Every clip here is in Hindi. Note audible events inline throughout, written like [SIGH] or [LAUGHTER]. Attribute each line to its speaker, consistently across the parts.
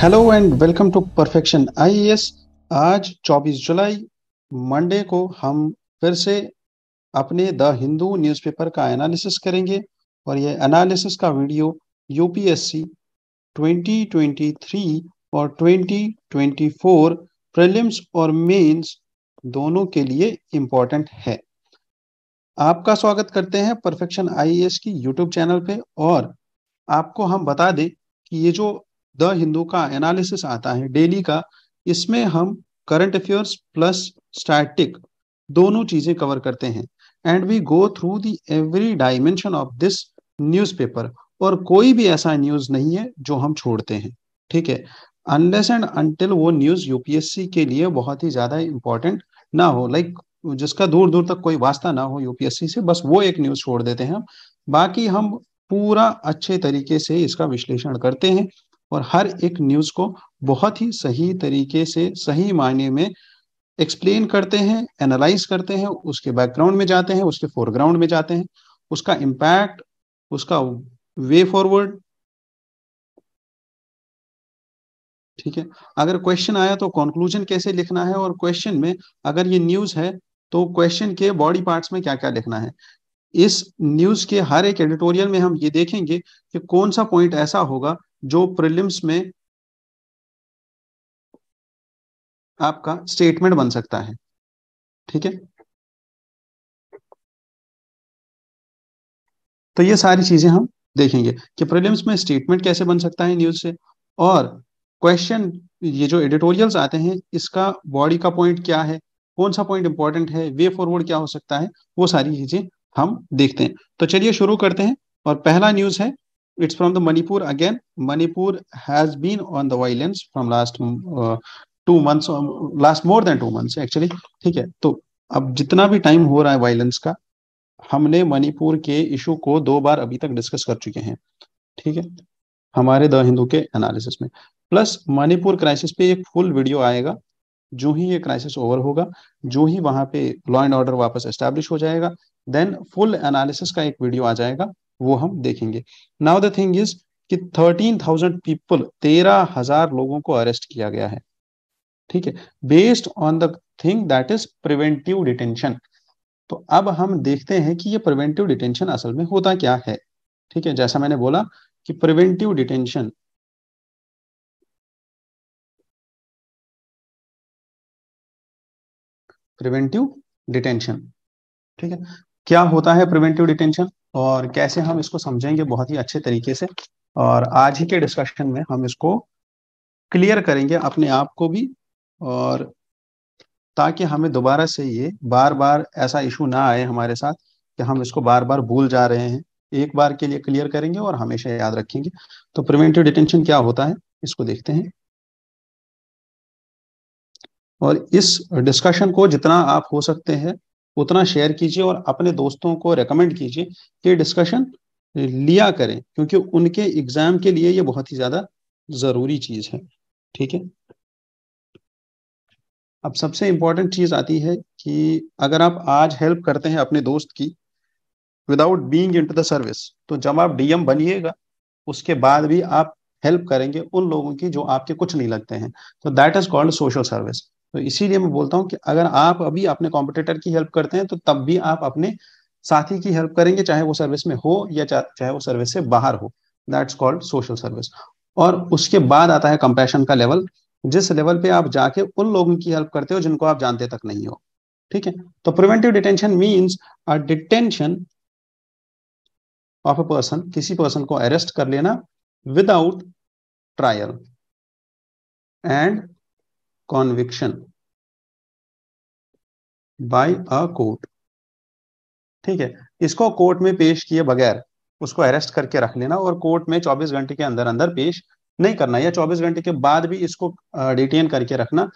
Speaker 1: Hello and welcome to perfection IAS आज 24 जुलाई मंडे को हम फिर से अपने द हिंदू न्यूज़पेपर का एनालिसिस करेंगे और ये एनालिसिस का वीडियो यूपीएससी 2023 और 2024 प्रीलिम्स और मेंस दोनों के लिए इम्पोर्टेंट है आपका स्वागत करते हैं परफेक्शन आईएएस e की यूट्यूब चैनल पे और आपको हम बता दें कि ये जो द हिंदू का एनालिसिस आता है डेली का इसमें हम करंट अफेयर्स प्लस स्टैटिक दोनों चीजें कवर करते हैं and we go through the every dimension of this newspaper और कोई भी ऐसा न्यूज नहीं है जो हम छोड़ते हैं ठीक है अनलेस एंड अनटिल वो न्यूज यूपीएससी के लिए बहुत ही ज्यादा इंपॉर्टेंट ना हो लाइक like, जिसका दूर दूर तक कोई वास्ता ना हो यूपीएससी से बस वो एक न्यूज छोड़ देते हैं हम बाकी हम पूरा अच्छे तरीके से इसका विश्लेषण करते हैं और हर एक न्यूज़ को बहुत ही सही तरीके से सही मायने में एक्सप्लेन करते हैं एनालाइज करते हैं उसके बैकग्राउंड में जाते हैं उसके फोरग्राउंड में जाते हैं
Speaker 2: उसका इम्पैक्ट उसका वे फॉरवर्ड ठीक है अगर क्वेश्चन आया तो कंक्लूजन कैसे लिखना है और
Speaker 1: क्वेश्चन में अगर ये न्यूज है तो क्वेश्चन के बॉडी पार्ट्स में क्या क्या लिखना है इस न्यूज के हर एक एडिटोरियल में हम ये देखेंगे कि कौन सा पॉइंट ऐसा होगा जो
Speaker 2: प्रिलिम्स में आपका स्टेटमेंट बन सकता है ठीक है तो ये सारी चीजें हम देखेंगे कि प्रिलिम्स में स्टेटमेंट कैसे बन सकता है न्यूज
Speaker 1: से और क्वेश्चन ये जो एडिटोरियल्स आते हैं इसका बॉडी का पॉइंट क्या है कौन सा पॉइंट इंपॉर्टेंट है वे फॉरवर्ड क्या हो सकता है वो सारी चीजें हम देखते हैं तो चलिए शुरू करते हैं और पहला न्यूज है it's from the Manipur again. Manipur has been on the violence from last uh, two months last more than two months actually ठीक है तो अब जितना भी टाइम हो रहा है वायलेंस का हमने मणिपुर के इशू को दो बार अभी तक डिस्कस कर चुके हैं ठीक है हमारे द हिंदू के एनालिसिस में प्लस मणिपुर क्राइसिस पे एक फुल वीडियो आएगा जो ही ये क्राइसिस ओवर होगा जो ही वहां पे लॉ एंड ऑर्डर वापस एस्टेब्लिश हो जाएगा देन फुल एनालिसिस का एक वीडियो आ जाएगा वो हम देखेंगे नाउ द थिंग इज कि थर्टीन थाउजेंड पीपल तेरह हजार लोगों को अरेस्ट किया गया है ठीक है based on the thing that is preventive detention तो अब हम देखते हैं कि ये प्रिवेंटिव
Speaker 2: डिटेंशन असल में होता क्या है ठीक है जैसा मैंने बोला कि प्रिवेंटिव डिटेंशन प्रिवेंटिव डिटेंशन ठीक है क्या होता है प्रिवेंटिव
Speaker 1: डिटेंशन और कैसे हम इसको समझेंगे बहुत ही अच्छे तरीके से और आज ही के डिस्कशन में हम इसको क्लियर करेंगे अपने आप को भी और ताकि हमें दोबारा से ये बार बार ऐसा इशू ना आए हमारे साथ कि हम इसको बार बार भूल जा रहे हैं एक बार के लिए क्लियर करेंगे और हमेशा याद रखेंगे तो प्रिवेंटिव डिटेंशन क्या होता है इसको देखते हैं और इस डिस्कशन को जितना आप हो सकते हैं उतना शेयर कीजिए और अपने दोस्तों को रेकमेंड कीजिए कि डिस्कशन लिया करें क्योंकि उनके एग्जाम के लिए ये बहुत ही ज्यादा जरूरी चीज है ठीक है अब सबसे इंपॉर्टेंट चीज आती है कि अगर आप आज हेल्प करते हैं अपने दोस्त की without being to the service तो जब आप डीएम बनिएगा उसके बाद भी आप हेल्प करेंगे उन लोगों की जो आपके कुछ नहीं लगते हैं तो that is called social service तो इसीलिए मैं बोलता हूँ कि अगर आप अभी अपने कॉम्पिटेटर की हेल्प करते हैं तो तब भी आप अपने साथी की हेल्प करेंगे चाहे वो सर्विस में हो या चाहे वो सर्विस से बाहर हो दैट्स कॉल्ड सोशल सर्विस और उसके बाद आता है कंपेशन का लेवल जिस लेवल पे आप जाके उन लोगों की हेल्प करते हो जिनको आप जानते तक नहीं हो ठीक है तो preventive detention means a detention
Speaker 2: of a person किसी पर्सन को अरेस्ट कर लेना without trial and conviction by a court ठीक है इसको कोर्ट
Speaker 1: में पेश किए बगैर उसको अरेस्ट करके रख लेना और कोर्ट में 24 घंटे के अंदर अंदर पेश नहीं करना या 24 घंटे के बाद भी इसको डिटेन करके रखना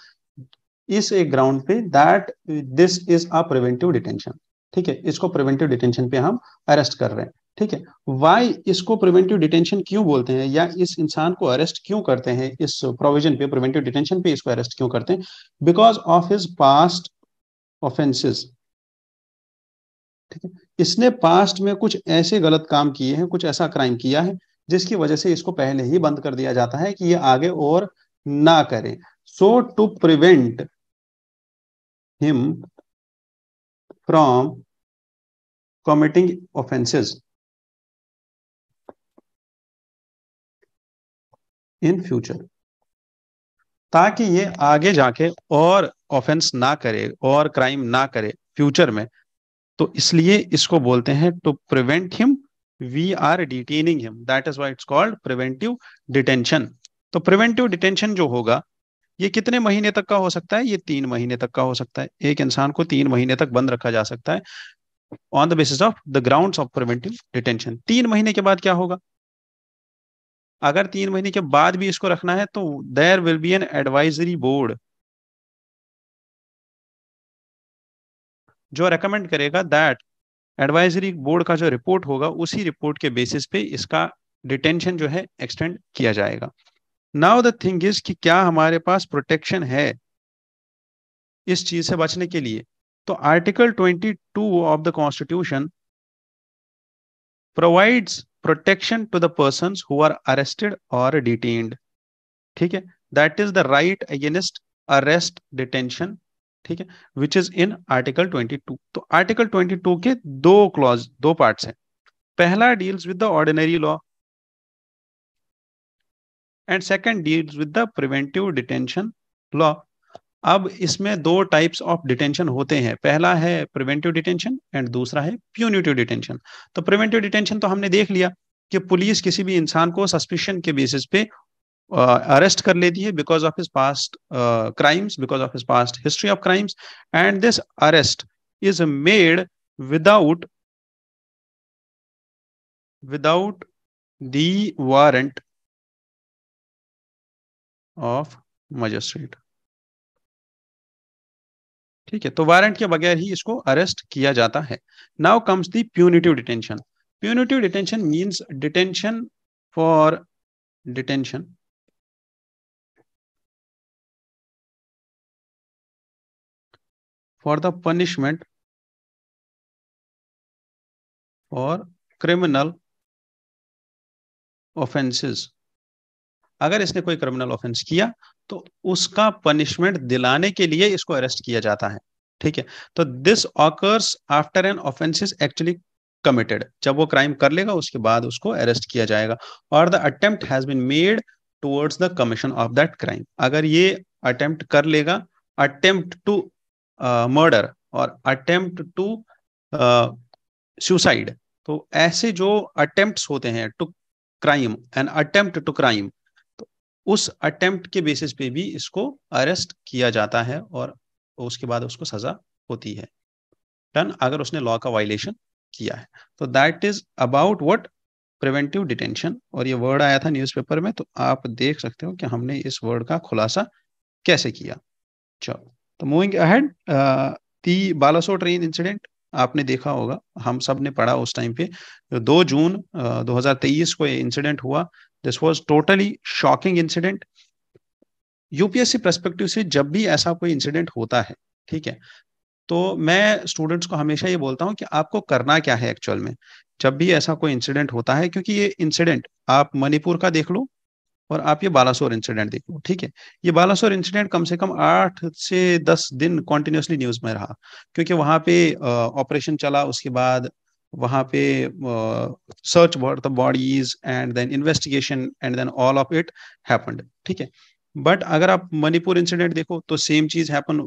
Speaker 1: इस एक ग्राउंड पे that this is a preventive detention ठीक है इसको प्रिवेंटिव डिटेंशन पे हम अरेस्ट कर रहे हैं ठीक है वाई इसको प्रिवेंटिव डिटेंशन क्यों बोलते हैं या इस इंसान को अरेस्ट क्यों करते हैं इस प्रोविजन पे प्रिवेंटिव डिटेंशन पे इसको अरेस्ट क्यों करते हैं because of his past offences ठीक है इसने पास्ट में कुछ ऐसे गलत काम किए हैं कुछ ऐसा क्राइम किया है जिसकी वजह से इसको पहले ही बंद कर दिया
Speaker 2: जाता है कि ये आगे और ना करे so to prevent him from committing offences in future ताकि ये आगे जाके और ऑफेंस
Speaker 1: ना करे और क्राइम ना करे फ्यूचर में तो इसलिए इसको बोलते हैं to prevent him we are detaining him that is why it's called preventive detention तो प्रिवेंटिव डिटेंशन जो होगा ये कितने महीने तक का हो सकता है ये तीन महीने तक का हो सकता है एक इंसान को तीन महीने तक बंद रखा जा सकता है on the basis of the ground of preventive detention तीन महीने के बाद क्या होगा अगर तीन महीने के बाद भी इसको रखना है तो there will be an advisory board जो रेकमेंड करेगा दैट एडवाइजरी बोर्ड का जो रिपोर्ट होगा उसी रिपोर्ट के बेसिस पे इसका डिटेंशन जो है एक्सटेंड किया जाएगा नाउ द थिंग इज कि क्या हमारे पास प्रोटेक्शन है इस चीज से बचने के लिए तो article 22 of the constitution provides protection to the person who are arrested और डिटेन्ड ठीक है that is the right against arrest detention ठीक है which is in article twenty two तो आर्टिकल ट्वेंटी टू के दो क्लॉज दो पार्ट है पहला deals with the ordinary law and second deals with the preventive detention law अब इसमें दो टाइप्स ऑफ डिटेंशन होते हैं पहला है प्रिवेंटिव डिटेंशन एंड दूसरा है प्यूनिटिव डिटेंशन तो प्रिवेंटिव डिटेंशन तो हमने देख लिया कि पुलिस किसी भी इंसान को सस्पिशन के बेसिस पे अरेस्ट कर लेती है because of his past crimes because of his past history of crimes
Speaker 2: and this arrest is made without without the warrant of magistrate ठीक है तो वारंट के बगैर ही इसको अरेस्ट किया जाता है now comes the punitive detention punitive detention means detention for detention for the punishment for criminal offences
Speaker 1: अगर इसने कोई क्रिमिनल ऑफेंस किया तो उसका पनिशमेंट दिलाने के लिए इसको अरेस्ट किया जाता है ठीक है तो this occurs after an offence is actually committed जब वो क्राइम कर लेगा उसके बाद उसको अरेस्ट किया जाएगा और the attempt has been made towards the commission of that crime अगर ये अटेम्प्ट कर लेगा अटेम्प्ट टू मर्डर और अटेम्प्ट टू सुसाइड तो ऐसे जो अटेम्प्ट होते हैं to crime an attempt to crime उस अटेम्प्ट के बेसिस पे भी इसको अरेस्ट किया जाता है और उसके बाद उसको सजा होती है डन अगर उसने लॉ का वायलेशन किया है तो that is about what preventive detention और ये वर्ड आया था न्यूज़पेपर में तो आप देख सकते हो कि हमने इस वर्ड का खुलासा कैसे किया चलो तो moving ahead the Balasore train incident आपने देखा होगा हम सब ने पढ़ा उस टाइम पे दो जून uh, 2023 को ये इंसिडेंट हुआ this was totally shocking incident UPSC perspective से जब भी ऐसा कोई इंसिडेंट होता है ठीक है तो मैं स्टूडेंट्स को हमेशा ये बोलता हूँ कि आपको करना क्या है एक्चुअल में जब भी ऐसा कोई इंसिडेंट होता है क्योंकि ये इंसिडेंट आप मणिपुर का देख लो और आप ये बालासोर इंसिडेंट देख लो ठीक है ये बालासोर इंसिडेंट कम से कम आठ से दस दिन कॉन्टिन्यूसली न्यूज में रहा क्योंकि वहां पे ऑपरेशन चला उसके बाद वहां पे search the bodies and then investigation and then all of it happened ठीक है बट अगर आप मणिपुर इंसिडेंट देखो तो सेम चीज happen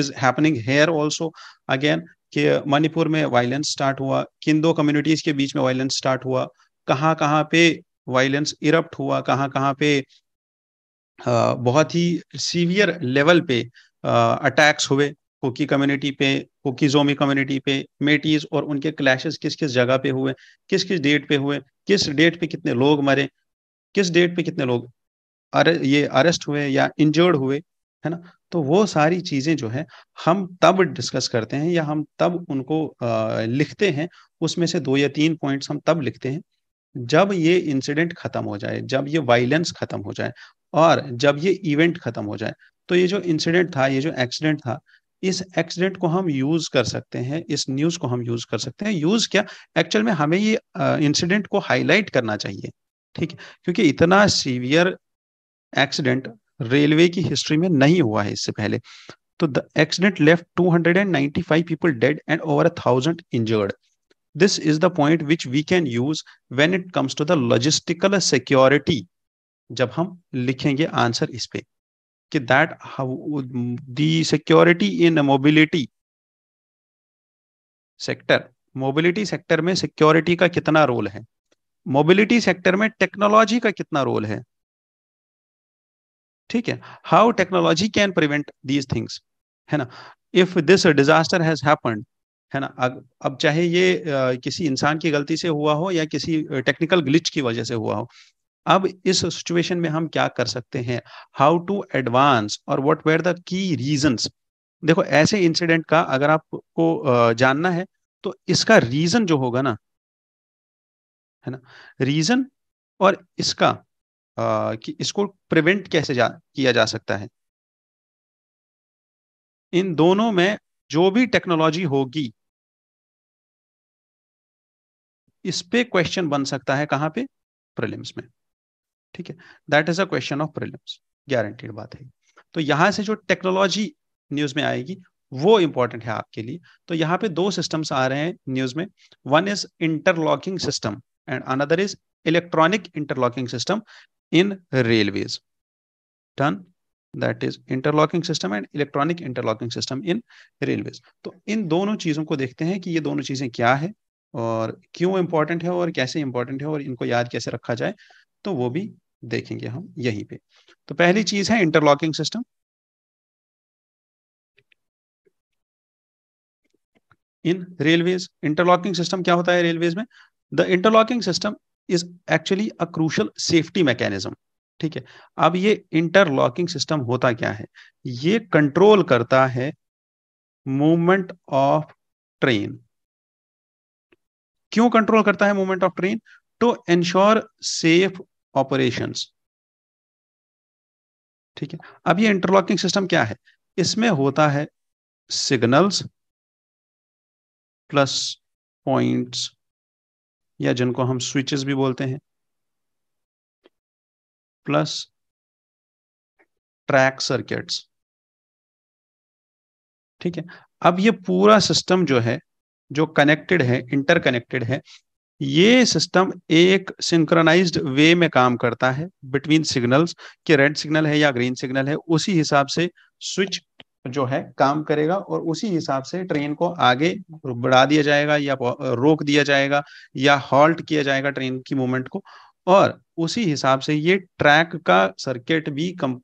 Speaker 1: is happening here also again कि मणिपुर में वायलेंस स्टार्ट हुआ किन दो कम्युनिटीज के बीच में वायलेंस स्टार्ट हुआ कहाँ कहाँ पे वायलेंस इरप्ट हुआ कहाँ कहाँ पे आ, बहुत ही सीवियर लेवल पे अटैक्स हुए कुकी कम्युनिटी पे कुकी जोमी कम्युनिटी पे मेटीज और उनके क्लैशेस किस किस जगह पे हुए किस किस डेट पे हुए किस डेट पे कितने लोग मरे किस डेट पे कितने लोग अरे ये अरेस्ट हुए या इंजर्ड हुए है ना तो वो सारी चीज़ें जो है हम तब डिस्कस करते हैं या हम तब उनको आ, लिखते हैं उसमें से दो या तीन पॉइंट्स हम तब लिखते हैं जब ये इंसिडेंट खत्म हो जाए जब ये वायलेंस खत्म हो जाए और जब ये इवेंट खत्म हो जाए तो ये जो इंसिडेंट था ये जो एक्सीडेंट था इस एक्सीडेंट को हम यूज कर सकते हैं इस न्यूज को हम यूज कर सकते हैं यूज क्या एक्चुअल में हमें ये इंसिडेंट को हाईलाइट करना चाहिए ठीक है क्योंकि इतना सीवियर एक्सीडेंट रेलवे की हिस्ट्री में नहीं हुआ है इससे पहले तो the accident left 295 people dead and over a thousand injured this is the point which we can use when it comes to the logistical security जब हम लिखेंगे आंसर इस पे कि that the security in mobility sector mobility sector में सिक्योरिटी का कितना रोल है मोबिलिटी सेक्टर में टेक्नोलॉजी का कितना रोल है ठीक है how technology can prevent these things है ना if this disaster has happened है ना अब अब चाहे ये आ, किसी इंसान की गलती से हुआ हो या किसी टेक्निकल ग्लिच की वजह से हुआ हो अब इस सिचुएशन में हम क्या कर सकते हैं हाउ टू एडवांस और what where the key reason देखो ऐसे इंसिडेंट का अगर आपको जानना है तो इसका रीजन जो होगा ना
Speaker 2: है ना रीजन और इसका आ, कि इसको प्रिवेंट कैसे जा, किया जा सकता है इन दोनों में जो भी टेक्नोलॉजी होगी इस पे क्वेश्चन बन सकता है कहां पे प्रिलिम्स में ठीक है that is a
Speaker 1: question of prelims guaranteed बात है तो यहां से जो टेक्नोलॉजी न्यूज में आएगी वो इंपॉर्टेंट है आपके लिए तो यहाँ पे दो सिस्टम्स आ रहे हैं न्यूज में one is interlocking system and another is electronic interlocking system in railways done that is interlocking system and electronic interlocking system in railways तो इन दोनों चीजों को देखते हैं कि ये दोनों चीजें क्या है और क्यों इंपॉर्टेंट है और कैसे इंपॉर्टेंट है और इनको याद कैसे रखा जाए तो वो भी देखेंगे हम यहीं
Speaker 2: पे तो पहली चीज है interlocking system in railways interlocking system क्या होता है रेलवेज में
Speaker 1: the interlocking system is actually a crucial safety mechanism ठीक है अब ये इंटरलॉकिंग सिस्टम होता क्या है ये कंट्रोल करता है मूवमेंट ऑफ ट्रेन क्यों कंट्रोल करता है movement of train to ensure safe operation
Speaker 2: ठीक है अब ये इंटरलॉकिंग सिस्टम क्या है इसमें होता है सिग्नल्स प्लस पॉइंट्स या जिनको हम स्विचेस भी बोलते हैं प्लस ट्रैक सर्किट्स ठीक है अब ये पूरा सिस्टम जो है जो कनेक्टेड है इंटरकनेक्टेड है
Speaker 1: ये सिस्टम एक सिंक्रोनाइज्ड वे में काम करता है बिटवीन सिग्नल्स कि रेड सिग्नल है या ग्रीन सिग्नल है उसी हिसाब से स्विच जो है काम करेगा और उसी हिसाब से ट्रेन को आगे बढ़ा दिया जाएगा या रोक दिया जाएगा या हॉल्ट किया जाएगा ट्रेन की मूवमेंट को और उसी हिसाब से ये ट्रैक का सर्किट भी कम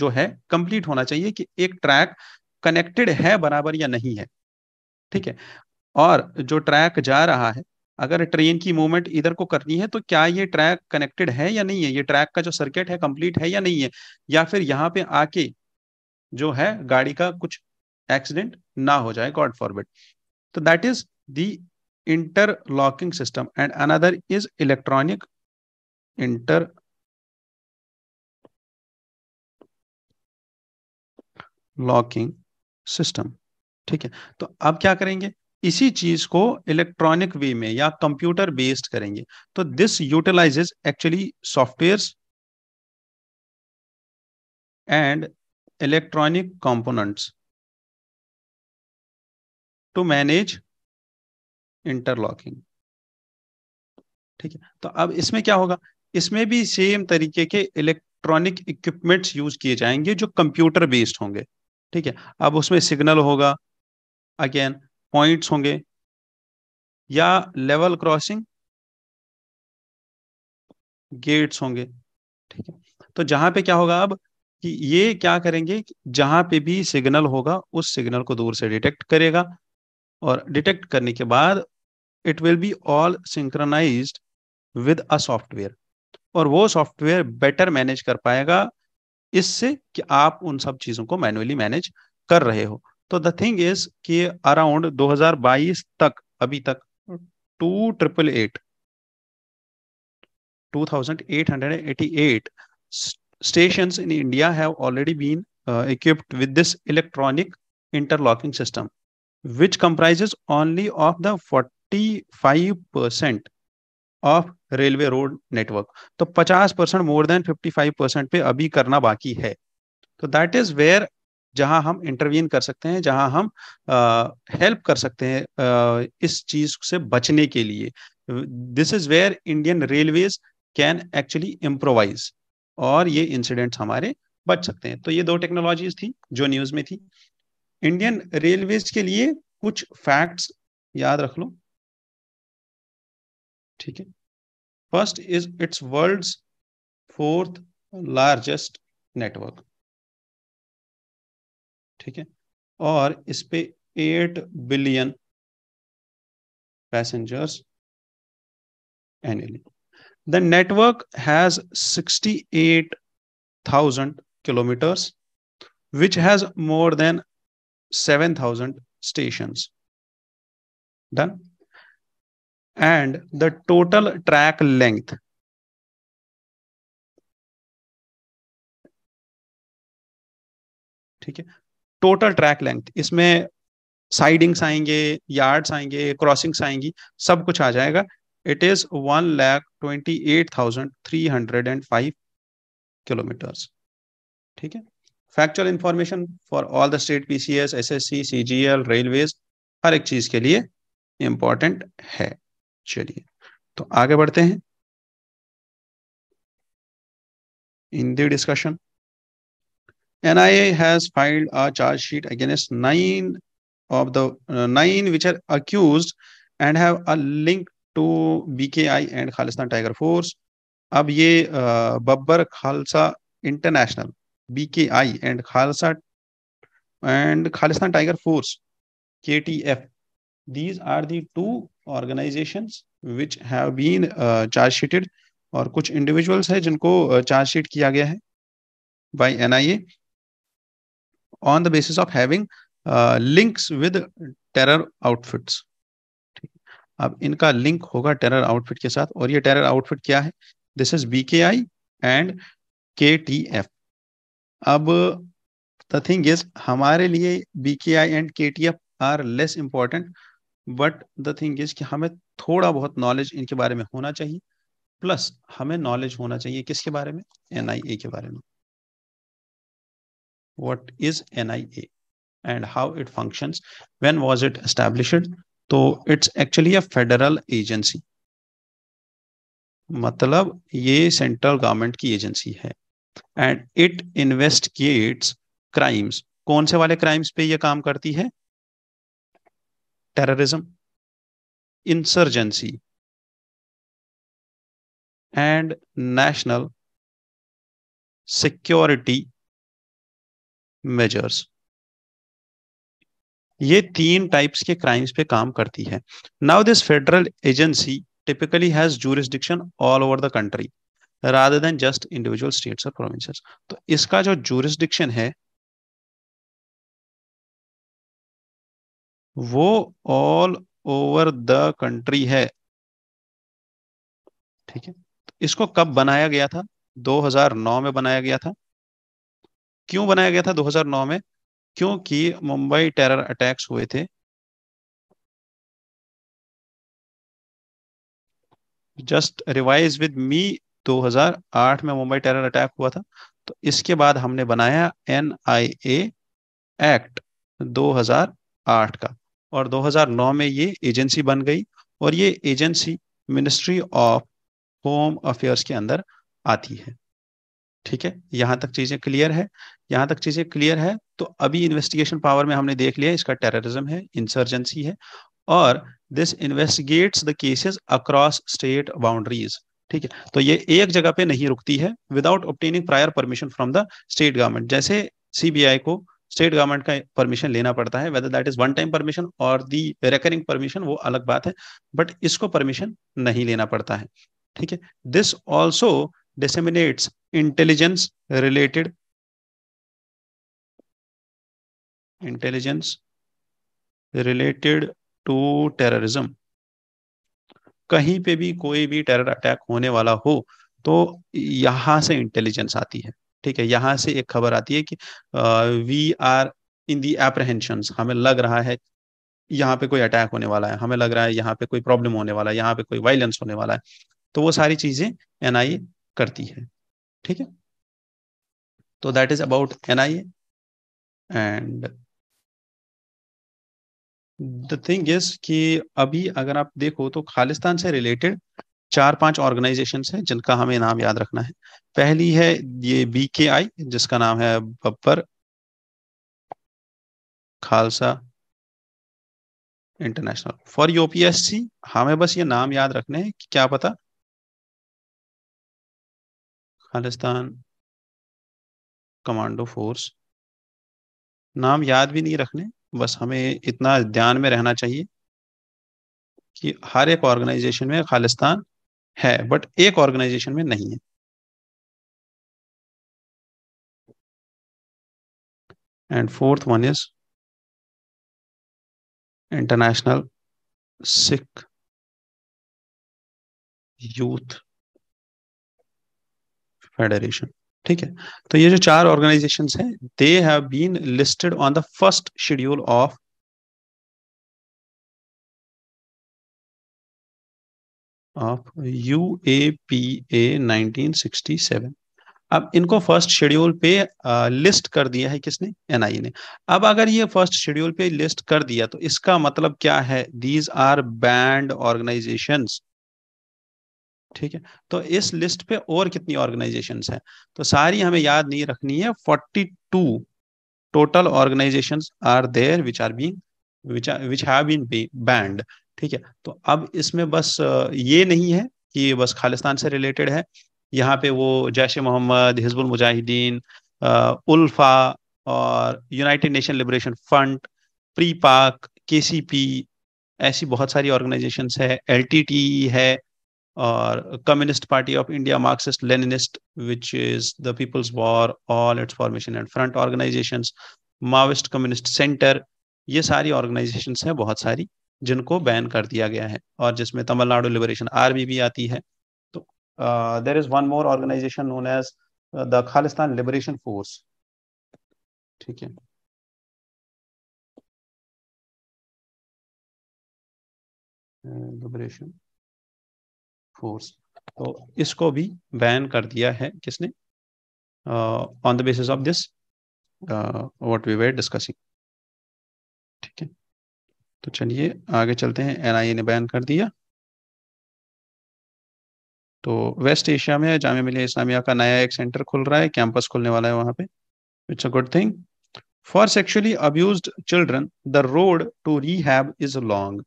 Speaker 1: जो है कंप्लीट होना चाहिए कि एक ट्रैक कनेक्टेड है बराबर या नहीं है ठीक है और जो ट्रैक जा रहा है अगर ट्रेन की मूवमेंट इधर को करनी है तो क्या ये ट्रैक कनेक्टेड है या नहीं है ये ट्रैक का जो सर्किट है कंप्लीट है या नहीं है या फिर यहाँ पे आके जो है गाड़ी का कुछ एक्सीडेंट ना हो जाए गॉड फॉरबिड तो that is interlocking system
Speaker 2: and another is electronic interlocking system
Speaker 1: ठीक है तो अब क्या करेंगे इसी चीज को इलेक्ट्रॉनिक वे में या कंप्यूटर बेस्ड करेंगे तो this utilizes actually software
Speaker 2: and electronic components to manage interlocking ठीक है तो अब इसमें क्या होगा इसमें भी सेम तरीके के इलेक्ट्रॉनिक
Speaker 1: इक्विपमेंट्स यूज किए जाएंगे जो कंप्यूटर बेस्ड होंगे ठीक है अब उसमें सिग्नल
Speaker 2: होगा अगेन पॉइंट्स होंगे या लेवल क्रॉसिंग गेट्स होंगे ठीक है तो
Speaker 1: जहां पे क्या होगा अब कि ये क्या करेंगे जहां पे भी सिग्नल होगा उस सिग्नल को दूर से डिटेक्ट करेगा और डिटेक्ट करने के बाद it will be all synchronized with a software और वो सॉफ्टवेयर बेटर मैनेज कर पाएगा इससे कि आप उन सब चीजों को मैनुअली मैनेज कर रहे हो तो द थिंग इज कि अराउंड दो हजार बाईस तक अभी तक two triple eight two thousand eight hundred eighty eight station in India have already been equipped with this electronic interlocking system which comprises only of the forty five percent of railway road network तो पचास percent more than fifty five percent पे अभी करना बाकी है तो दैट इज वेयर जहां हम इंटरवीन कर सकते हैं जहां हम हेल्प कर सकते हैं आ, इस चीज से बचने के लिए this is where Indian railways can actually improvise और ये इंसिडेंट्स हमारे बच सकते हैं तो ये दो टेक्नोलॉजीज थी जो न्यूज में थी इंडियन
Speaker 2: रेलवेज के लिए कुछ फैक्ट्स याद रख लो ठीक है first is it's world's fourth largest network ठीक है और इस पे eight billion passengers annually the network has sixty eight
Speaker 1: thousand kilometers which has more than seven
Speaker 2: thousand station done and the total track length ठीक है टोटल ट्रैक लेंथ इसमें
Speaker 1: साइडिंग्स आएंगे यार्ड्स आएंगे क्रॉसिंग्स आएंगी सब कुछ आ जाएगा it is one lakh twenty eight thousand three hundred and five kilometers ठीक है factual information for all the state P C C S S S C
Speaker 2: G L railways हर एक चीज के लिए इंपॉर्टेंट है चलिए तो आगे बढ़ते हैं in the discussion NIA has filed a charge sheet against nine
Speaker 1: of the uh, nine which are accused and have a link to BKI and Khalistan Tiger Force. अब ये uh, Babbar Khalsa international B K I and Khalsa and Khalistan tiger force K T F these are the two organization which have been chargesheeted और कुछ इंडिविजुअल्स है जिनको चार्जशीट uh, किया गया है by N I A on the basis of having links with terror outfits अब इनका लिंक होगा टेरर आउटफिट के साथ और ये टेरर आउटफिट क्या है this is B K I and K T F अब द थिंग इज हमारे लिए B K I and K T F are less important but the thing is कि हमें थोड़ा बहुत नॉलेज इनके बारे में होना चाहिए प्लस हमें नॉलेज होना चाहिए किसके बारे में एन आई ए के बारे में what is NIA and how it functions. When was it established? तो it's actually a federal agency मतलब ये सेंट्रल गवर्नमेंट की एजेंसी है एंड इट इन्वेस्टिगेट्स क्राइम्स कौन से वाले क्राइम्स पे ये काम करती है
Speaker 2: terrorism insurgency and national security measures
Speaker 1: ये तीन टाइप्स के क्राइम्स पे काम करती है now this federal agency typically has jurisdiction all over the country rather than just individual states और प्रोविंसेस
Speaker 2: तो इसका जो जूरिस्डिक्शन है वो ऑल ओवर द कंट्री है
Speaker 1: ठीक है इसको कब बनाया गया था 2009 में बनाया गया
Speaker 2: था क्यों बनाया गया था 2009 में क्योंकि मुंबई टेरर अटैक्स हुए थे जस्ट रिवाइज विद मी 2008 में मुंबई टेरर अटैक हुआ था
Speaker 1: तो इसके बाद हमने बनाया एन आई ए एक्ट 2008 का और 2009 में ये एजेंसी बन गई और ये agency ministry of home affairs के अंदर आती है ठीक है यहां तक चीजें क्लियर है यहां तक चीजें क्लियर है तो अभी इन्वेस्टिगेशन पावर में हमने देख लिया इसका टेररिज्म है इंसर्जेंसी है और this investigates the cases across state boundaries ठीक है तो ये एक जगह पे नहीं रुकती है without obtaining prior permission from the state government जैसे सीबीआई को स्टेट गवर्नमेंट का परमिशन लेना पड़ता है whether that is one time permission और दी रेकरिंग परमिशन वो अलग बात है बट इसको परमिशन नहीं लेना पड़ता है ठीक है this also disseminates intelligence
Speaker 2: related intelligence related to terrorism कहीं पे
Speaker 1: भी कोई भी टेरर अटैक होने वाला हो तो यहां से इंटेलिजेंस आती है ठीक है यहां से एक खबर आती है कि वी आर इन दी एप्रहेंशन हमें लग रहा है यहाँ पे कोई अटैक होने वाला है हमें लग रहा है यहाँ पे कोई प्रॉब्लम होने वाला है यहाँ पे कोई वायलेंस
Speaker 2: होने वाला है तो वो सारी चीजें एनआईए करती है ठीक है तो that is about N I and
Speaker 1: the thing is कि अभी अगर आप देखो तो खालिस्तान से रिलेटेड चार पांच ऑर्गेनाइजेशन है जिनका हमें नाम याद रखना है पहली है ये बी के आई जिसका नाम है Babbar Khalsa
Speaker 2: international for UPSC हमें बस ये नाम याद रखने हैं कि क्या पता खालिस्तान कमांडो फोर्स नाम याद भी नहीं रखने बस
Speaker 1: हमें इतना ध्यान में रहना चाहिए कि हर एक ऑर्गेनाइजेशन में खालिस्तान
Speaker 2: है बट एक ऑर्गेनाइजेशन में नहीं है and fourth one is international Sikh youth federation ठीक है तो ये जो चार ऑर्गेनाइजेशन हैं they have been listed on the first schedule of of U A P A nineteen अब इनको फर्स्ट
Speaker 1: शेड्यूल पे आ, लिस्ट कर दिया है किसने एनआईए ने अब अगर ये फर्स्ट शेड्यूल पे लिस्ट कर दिया तो इसका मतलब क्या है दीज आर बैंड ऑर्गेनाइजेशंस ठीक है तो इस लिस्ट पे और कितनी ऑर्गेनाइजेशन है तो सारी हमें याद नहीं रखनी है 42 total organization are there which are being which have been banned ठीक है तो अब इसमें बस ये नहीं है कि बस खालिस्तान से रिलेटेड है यहाँ पे वो जैश मोहम्मद हिजबुल मुजाहिदीन उल्फा और united nation liberation front PREPAK के ऐसी बहुत सारी ऑर्गेनाइजेशन है एल है or Communist Party of India, Marxist Leninist, which is the People's War, all its formation and front organizations, Maoist Communist Center, ये सारी ऑर्गेनाइजेशंस हैं बहुत सारी जिनको बैन कर दिया गया है और जिसमें तमिलनाडु लिबरेशन आर्मी
Speaker 2: भी आती है तो there is one more organization known as the Khalistan liberation force ठीक है लिबरेशन फोर्स तो इसको भी बैन कर दिया है किसने
Speaker 1: on the basis of this what we were discussing ठीक है तो चलिए आगे चलते हैं एनआईए ने बैन कर दिया तो वेस्ट एशिया में जामिया मिलिया इस्लामिया का नया एक सेंटर खुल रहा है कैंपस खुलने वाला है वहां पे it's a good thing for sexually abuse children the road to rehab is long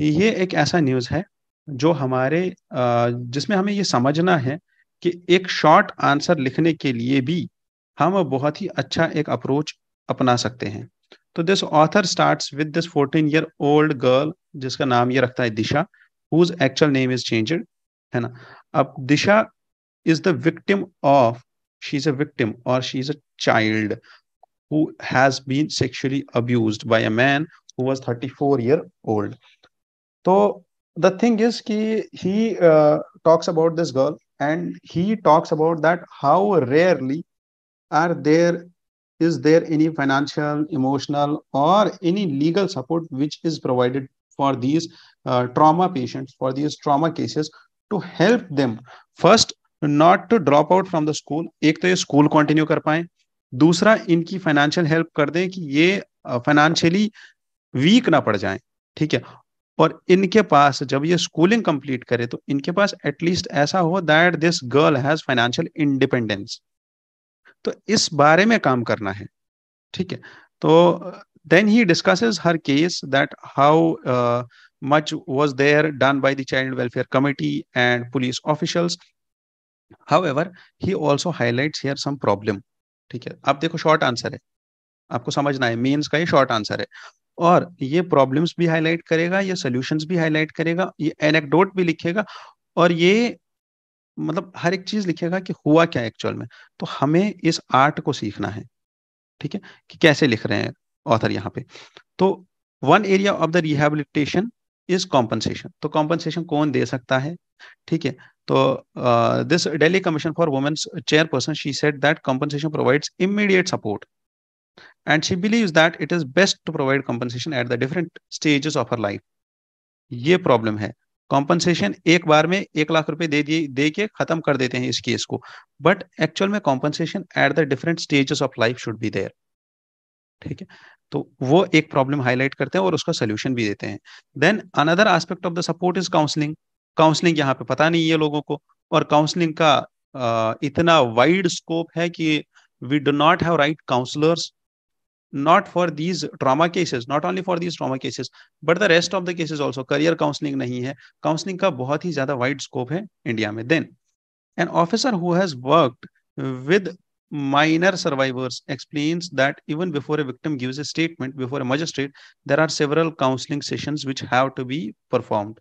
Speaker 1: ये एक ऐसा न्यूज है जो हमारे जिसमें हमें ये समझना है कि एक शॉर्ट आंसर लिखने के लिए भी हम बहुत ही अच्छा एक अप्रोच अपना सकते हैं तो this author start with this fourteen year old girl जिसका नाम ये रखता है Disha whose actual name is change है ना अब Disha is the victim of she is a victim और she is a child has been sexually abuse by a man who was thirty four year old तो the thing is ki, he uh, talks about this girl and he talks about that how rarely are there is there any financial emotional or any legal support which is provided for these uh, trauma patients for these trauma cases to help them first not to drop out from the school एक तो ये स्कूल कंटिन्यू कर पाए दूसरा इनकी फाइनेंशियल हेल्प कर दें कि ये फाइनेंशियली वीक ना पड़ जाएं ठीक है और इनके पास जब ये स्कूलिंग कंप्लीट करे तो इनके पास एटलीस्ट ऐसा हो that this girl has financial independence तो इस बारे में काम करना है ठीक है तो then he discusses her case that how much was there done by the welfare welfare and police police however he also highlight here some problem ठीक है आप देखो शॉर्ट आंसर है आपको समझना है मेंस का ये शॉर्ट आंसर है और ये प्रॉब्लम्स भी हाईलाइट करेगा ये सोल्यूशंस भी हाईलाइट करेगा ये एनेक्डोट भी लिखेगा और ये मतलब हर एक चीज लिखेगा कि हुआ क्या एक्चुअल में तो हमें इस आर्ट को सीखना है ठीक है कि कैसे लिख रहे हैं ऑथर यहाँ पे तो one area of the rehabilitation is compensation तो कॉम्पनसेशन कौन दे सकता है ठीक है तो this Delhi commission for women's chairperson she set that compensation provides immediate support and she believes that it is best to provide compensation at the different stages of her life ये problem है कॉम्पनसेशन एक बार में एक लाख रुपए दे दिए दे के खत्म कर देते हैं इस केस को बट एक्चुअल में compensation at the different stages of life should be there ठीक है तो वो एक प्रॉब्लम हाईलाइट करते हैं और उसका सोल्यूशन भी देते हैं then another aspect of the support is counselling counselling यहाँ पे पता नहीं है लोगों को और काउंसलिंग का इतना वाइड स्कोप है कि we do not have right counsellors not for these trauma cases not only for these trauma cases but the rest of the cases also career counselling नहीं है काउंसलिंग का बहुत ही ज्यादा वाइड स्कोप है इंडिया में then an officer who has worked with minor survivors explains that even before a victim gives a statement before a magistrate there are several counselling session which have to be performed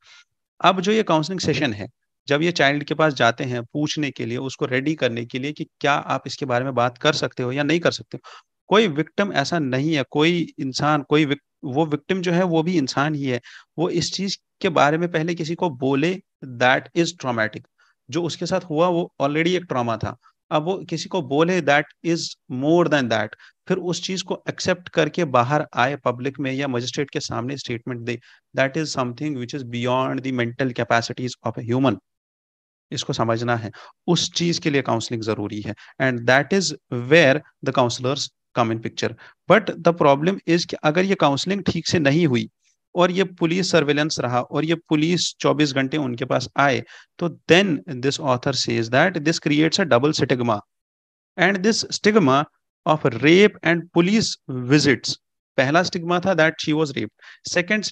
Speaker 1: अब जो ये काउंसलिंग सेशन है जब ये चाइल्ड के पास जाते हैं पूछने के लिए उसको रेडी करने के लिए कि क्या आप इसके बारे में बात कर सकते हो या नहीं कर सकते हो कोई विक्टिम ऐसा नहीं है कोई इंसान कोई विक, वो विक्टिम जो है वो भी इंसान ही है वो इस चीज के बारे में पहले किसी को बोले दैट इज ट्रॉमेटिक जो उसके साथ हुआ वो ऑलरेडी एक ट्रॉमा था अब वो किसी को बोले that is more than that फिर उस चीज को एक्सेप्ट करके बाहर आए पब्लिक में या मजिस्ट्रेट के सामने स्टेटमेंट दे that is something which is beyond the mental capacities of a human इसको समझना है उस चीज के लिए काउंसलिंग जरूरी है and that is where the counsellors come in picture but the problem is कि अगर ये काउंसलिंग ठीक से नहीं हुई और ये पुलिस सर्वेलेंस रहा और ये पुलिस 24 घंटे उनके पास आए तो then this author says that this creates a double stigma and this stigma of rape and police visits पहला स्टिग्मा था that she was rape second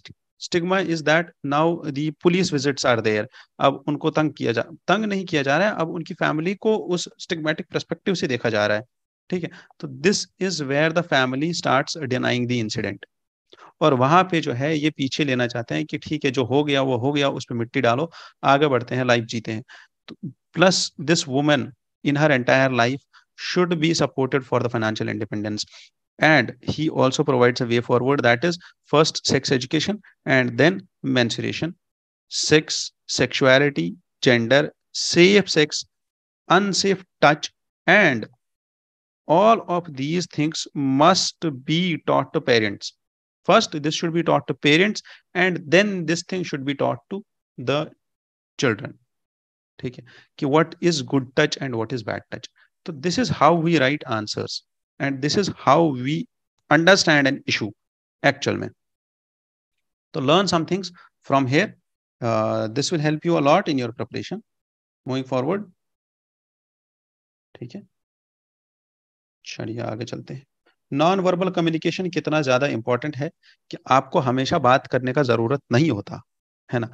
Speaker 1: stigma is that now the police visits are there अब उनको तंग किया जा तंग नहीं किया जा रहा है अब उनकी फैमिली को उस स्टिग्मेटिक परस्पेक्टिव से देखा जा रहा है ठीक है तो this is where the family start denying the incident और वहां पे जो है ये पीछे लेना चाहते हैं कि ठीक है जो हो गया वो हो गया उस पर मिट्टी डालो आगे बढ़ते हैं लाइफ जीते हैं तो plus this women in her entire life should be supported for the financial independence and he also provides a way forward that is first sex education and then menstruation sex sexuality gender safe sex unsafe touch and all of these things must be taught to parents. First, this should be taught to parents, and then this thing should be taught to the children. Okay, है what is good touch and what is bad touch. So this is how we write answers, and this is how we understand an issue.
Speaker 2: Actually, So learn some things from here. Uh, this will help you a lot in your preparation. Moving forward. Okay.
Speaker 1: चलिए आगे चलते हैं नॉन वर्बल कम्युनिकेशन कितना ज्यादा इंपॉर्टेंट है कि आपको हमेशा बात करने का जरूरत नहीं होता है ना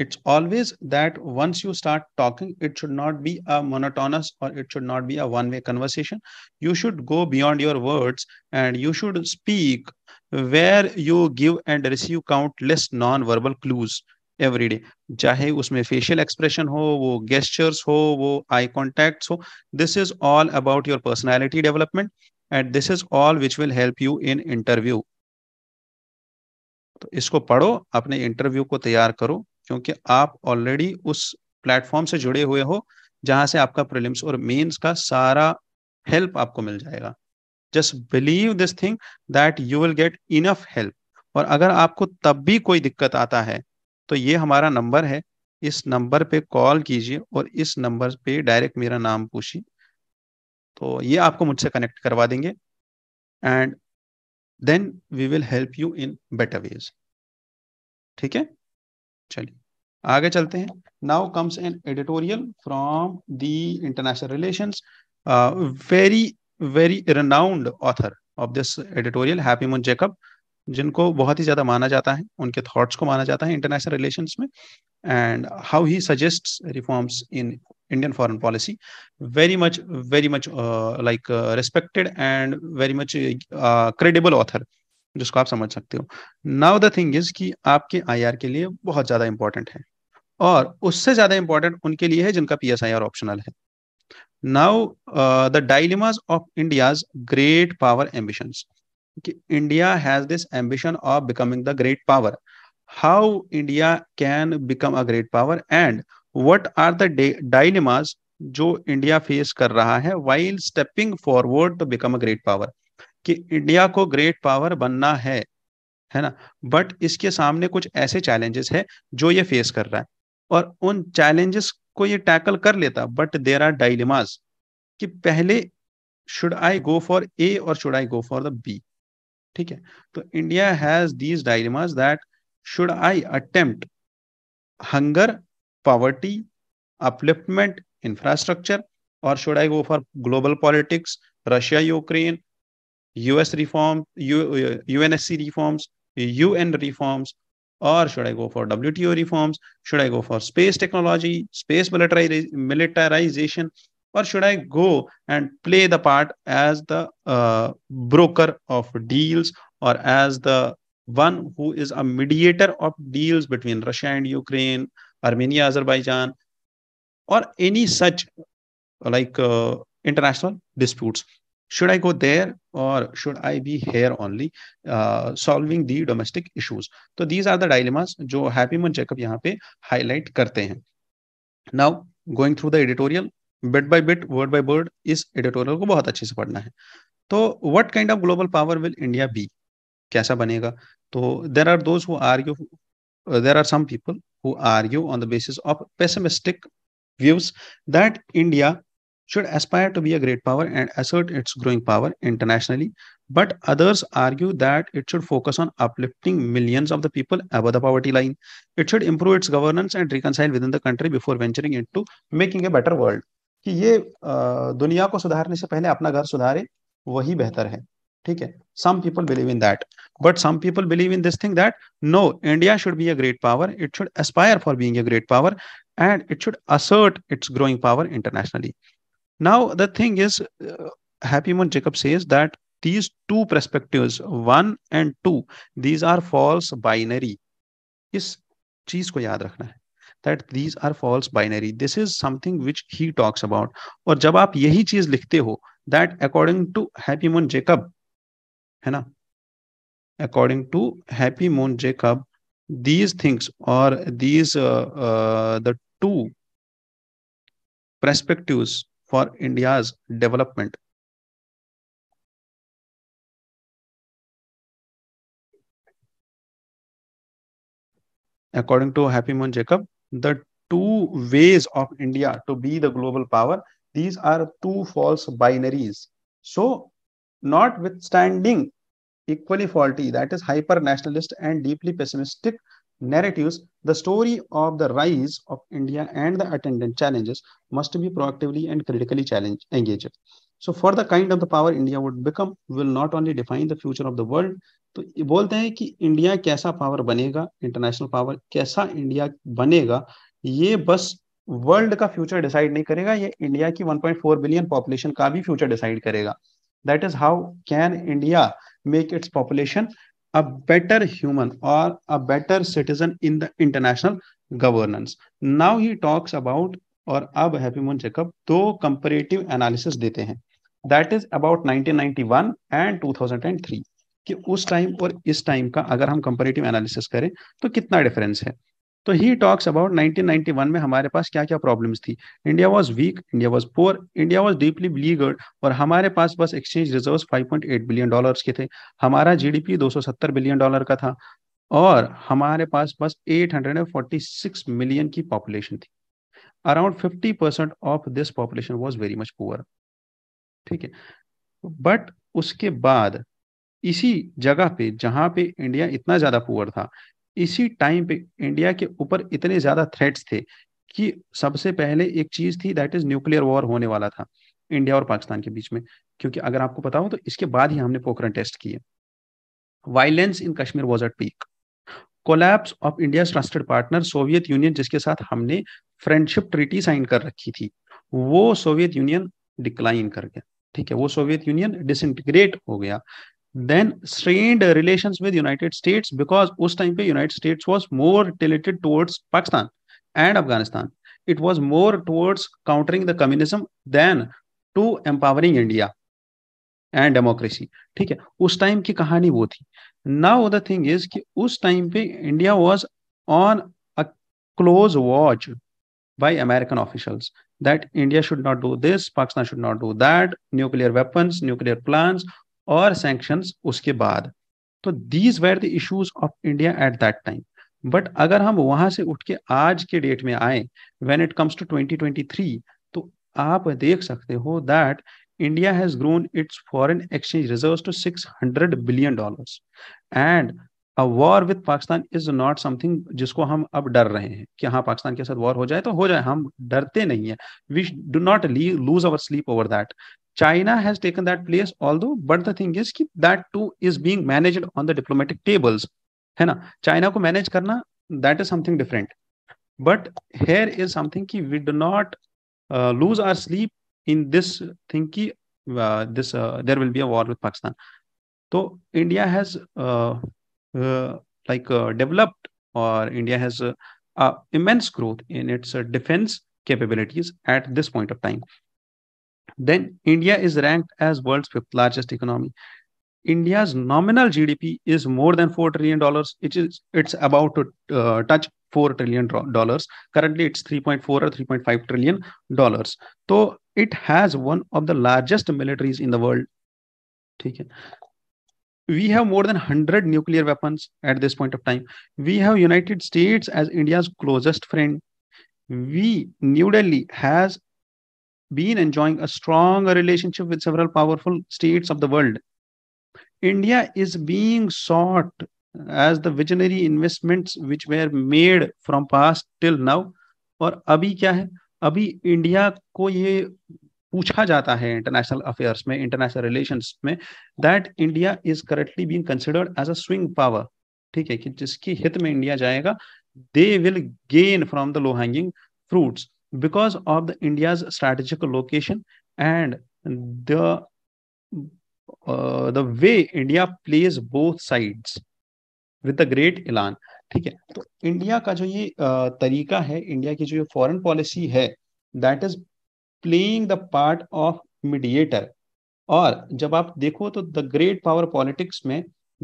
Speaker 1: it's always that once you start talking it should not be a monotonous और it should not be a one way conversation you should go beyond your words and you should speak where you give and receive countless non verbal clues everyday चाहे उसमें फेशियल एक्सप्रेशन हो वो गेस्टर्स हो वो आई कॉन्टैक्ट हो this is all about your personality development and this is all which will help you in interview तो इसको पढ़ो अपने इंटरव्यू को तैयार करो क्योंकि आप ऑलरेडी उस प्लेटफॉर्म से जुड़े हुए हो जहां से आपका प्रिलिम्स और मेंस का सारा हेल्प आपको मिल जाएगा just believe this thing that you will get enough help और अगर आपको तब भी कोई दिक्कत आता है तो ये हमारा नंबर है इस नंबर पे कॉल कीजिए और इस नंबर पे डायरेक्ट मेरा नाम पूछिए तो ये आपको मुझसे कनेक्ट करवा देंगे and then we will help you in better ways ठीक है चलिए आगे चलते हैं now comes an editorial from the international relations very very renowned author of this editorial Happymon Moon Jacob जिनको बहुत ही ज्यादा माना जाता है उनके थॉट्स को माना जाता है इंटरनेशनल रिलेशन में and how he suggest reforms in Indian foreign policy very much very much like respected and very much credible author जिसको आप समझ सकते हो नाउ द थिंग इज कि आपके आई के लिए बहुत ज्यादा इंपॉर्टेंट है और उससे ज्यादा इंपॉर्टेंट उनके लिए है जिनका P S I R optional है now the dilemmas of India's great power ambitions कि India has this ambition of becoming the great power how India can become a great power and what are the dilemmas जो इंडिया फेस कर रहा है while stepping forward to become a great power कि इंडिया को ग्रेट पावर बनना है है ना बट इसके सामने कुछ ऐसे चैलेंजेस है जो ये फेस कर रहा है और उन चैलेंजेस को ये टैकल कर लेता बट देर आर डायलिमास कि पहले should I go for A और should I go for the B ठीक है India has these dilemmas that should I attempt hunger, poverty upliftment infrastructure or should i go for global politics russia ukraine us reform U, unsc uh, reforms un reforms or should i go for wto reforms should i go for space technology space militarization or should I go and play the part as the uh, broker of deals or as the one who is a mediator of deals between Russia and Ukraine, Armenia, Azerbaijan, or any such like uh, international disputes? Should I go there or should I be here only uh, solving the domestic issues? So these are the dilemmas जो हैप्पीमन जैकब यहाँ पे highlight करते हैं. Now going through the editorial, bit by bit word by word इस एडिटोरियल को बहुत अच्छे से पढ़ना है तो what kind of global power will India be कैसा बनेगा तो there are those who argue there are some people who argue on the basis of pessimistic views that India should aspire to be a great power and assert its growing power internationally. But others argue that it should focus on uplifting millions of the people above the poverty line. It should improve its governance and reconcile within the country before venturing into making a better world. कि ये दुनिया को सुधारने से पहले अपना घर सुधारे वही बेहतर है ठीक है some people believe in that but some people believe in this thing that no India should be a great power it should aspire for being a great power and it should assert its growing power internationally now the thing is uh, मोन moon jacob these two perspectives one and two these are false binary इस चीज को याद रखना है that these are false binary this is something which he talks about Or जब आप यही चीज लिखते that according to happy moon jacob है according to happy moon jacob these things or these uh, uh,
Speaker 2: the two perspectives for india's development according to happy moon jacob the
Speaker 1: two ways of India to be the global power, these are two false binaries. So, notwithstanding equally faulty, that is hyper nationalist and deeply pessimistic narratives, the story of the rise of India and the attendant challenges must be proactively and critically challenged, engaged. So, for the kind of the power India would become, will not only define the future of the world, तो बोलते हैं कि इंडिया कैसा पावर बनेगा इंटरनेशनल पावर कैसा इंडिया बनेगा ये बस वर्ल्ड का फ्यूचर डिसाइड नहीं करेगा ये इंडिया की 1.4 बिलियन पॉपुलेशन का भी फ्यूचर डिसाइड करेगा that is how can India make its population a better human और a better citizen in the international governance now he talks about और अब हैप्पी मून चेकअप दो कंपेरेटिव एनालिसिस देते हैं दैट इज अबाउट 1991 एंड 2003 कि उस टाइम और इस टाइम का अगर हम कंपेरेटिव एनालिसिस करें तो कितना डिफरेंस है तो ही टॉक्स अबाउट 1991 में हमारे पास क्या क्या प्रॉब्लम्स थी India was weak India was poor India was deeply beleaguered और हमारे पास बस एक्सचेंज रिजर्व्स 5.8 बिलियन डॉलर्स के थे हमारा जीडीपी 270 बिलियन डॉलर का था और हमारे पास बस 846 मिलियन की पॉपुलेशन थी around 50 percent of this population was very much poor ठीक है बट उसके बाद इसी जगह पे जहां पे इंडिया इतना ज्यादा पुअर था इसी टाइम पे इंडिया के ऊपर इतने ज्यादा थ्रेट्स थे कि सबसे पहले एक चीज थी दैट इज न्यूक्लियर वॉर होने वाला था इंडिया और पाकिस्तान के बीच में क्योंकि अगर आपको पता हो तो इसके बाद ही हमने पोखरण टेस्ट किए violence in Kashmir was at peak collapse of India trusted partner Soviet Union जिसके साथ हमने फ्रेंडशिप ट्रीटी साइन कर रखी थी वो सोवियत यूनियन डिक्लाइन कर गया ठीक है वो सोवियत यूनियन डिसइंटीग्रेट हो गया then strained relations with united states because us time pe united states was more tilted towards pakistan and afghanistan it was more towards countering the communism than to empowering india and democracy. ठीक है उस टाइम की कहानी वो थी नाउ द थिंग इज कि उस टाइम पे India was on a close by American officials that India should not do this, Pakistan should not do that, nuclear weapons, nuclear plans, और सेंक्शन उसके बाद तो these were the issues of India at that time but अगर हम वहां से उठ के आज के डेट में आए वेन इट कम्स टू 2023 तो आप देख सकते हो that India has grown its foreign exchange reserve to 600 billion dollars and a war with Pakistan is not something जिसको हम अब डर रहे हैं कि हाँ पाकिस्तान के साथ वॉर हो जाए तो हो जाए हम डरते नहीं है we do not lose our sleep over that China has taken that place, although, but the thing is that too is being managed on the diplomatic tables. Hai na? China ko manage karna, that is something different. But here is something ki we do not uh, lose our sleep in this thing uh, this uh, there will be a war with Pakistan. So India has like developed or India has immense growth in its defense capabilities at this point of time. Then India is ranked as world's fifth largest economy. India's nominal GDP is more than four trillion dollars. It is it's about to uh, touch four trillion dollars. Currently, it's three point four or three point five trillion dollars. So it has one of the largest militaries in the world. Okay. We have more than 100 nuclear weapons at this point of time. We have United States as India's closest friend. We New Delhi has been enjoying a strong relationship with several powerful states of the world. India is being sought as the visionary investments which were made from past till now. और अभी क्या है अभी इंडिया को ये पूछा जाता है इंटरनेशनल अफेयर्स में इंटरनेशनल रिलेशंस में that India is correctly being considered as a swing power ठीक है कि जिसकी हित में इंडिया जाएगा they will gain from the low hanging fruits because of the India's strategic location and the uh, the way india plays both sides with the great elan ठीक है तो इंडिया का जो ये uh, तरीका है इंडिया की जो ये फॉरेन पॉलिसी है that is playing the part of mediator और जब आप देखो तो द ग्रेट पावर पॉलिटिक्स में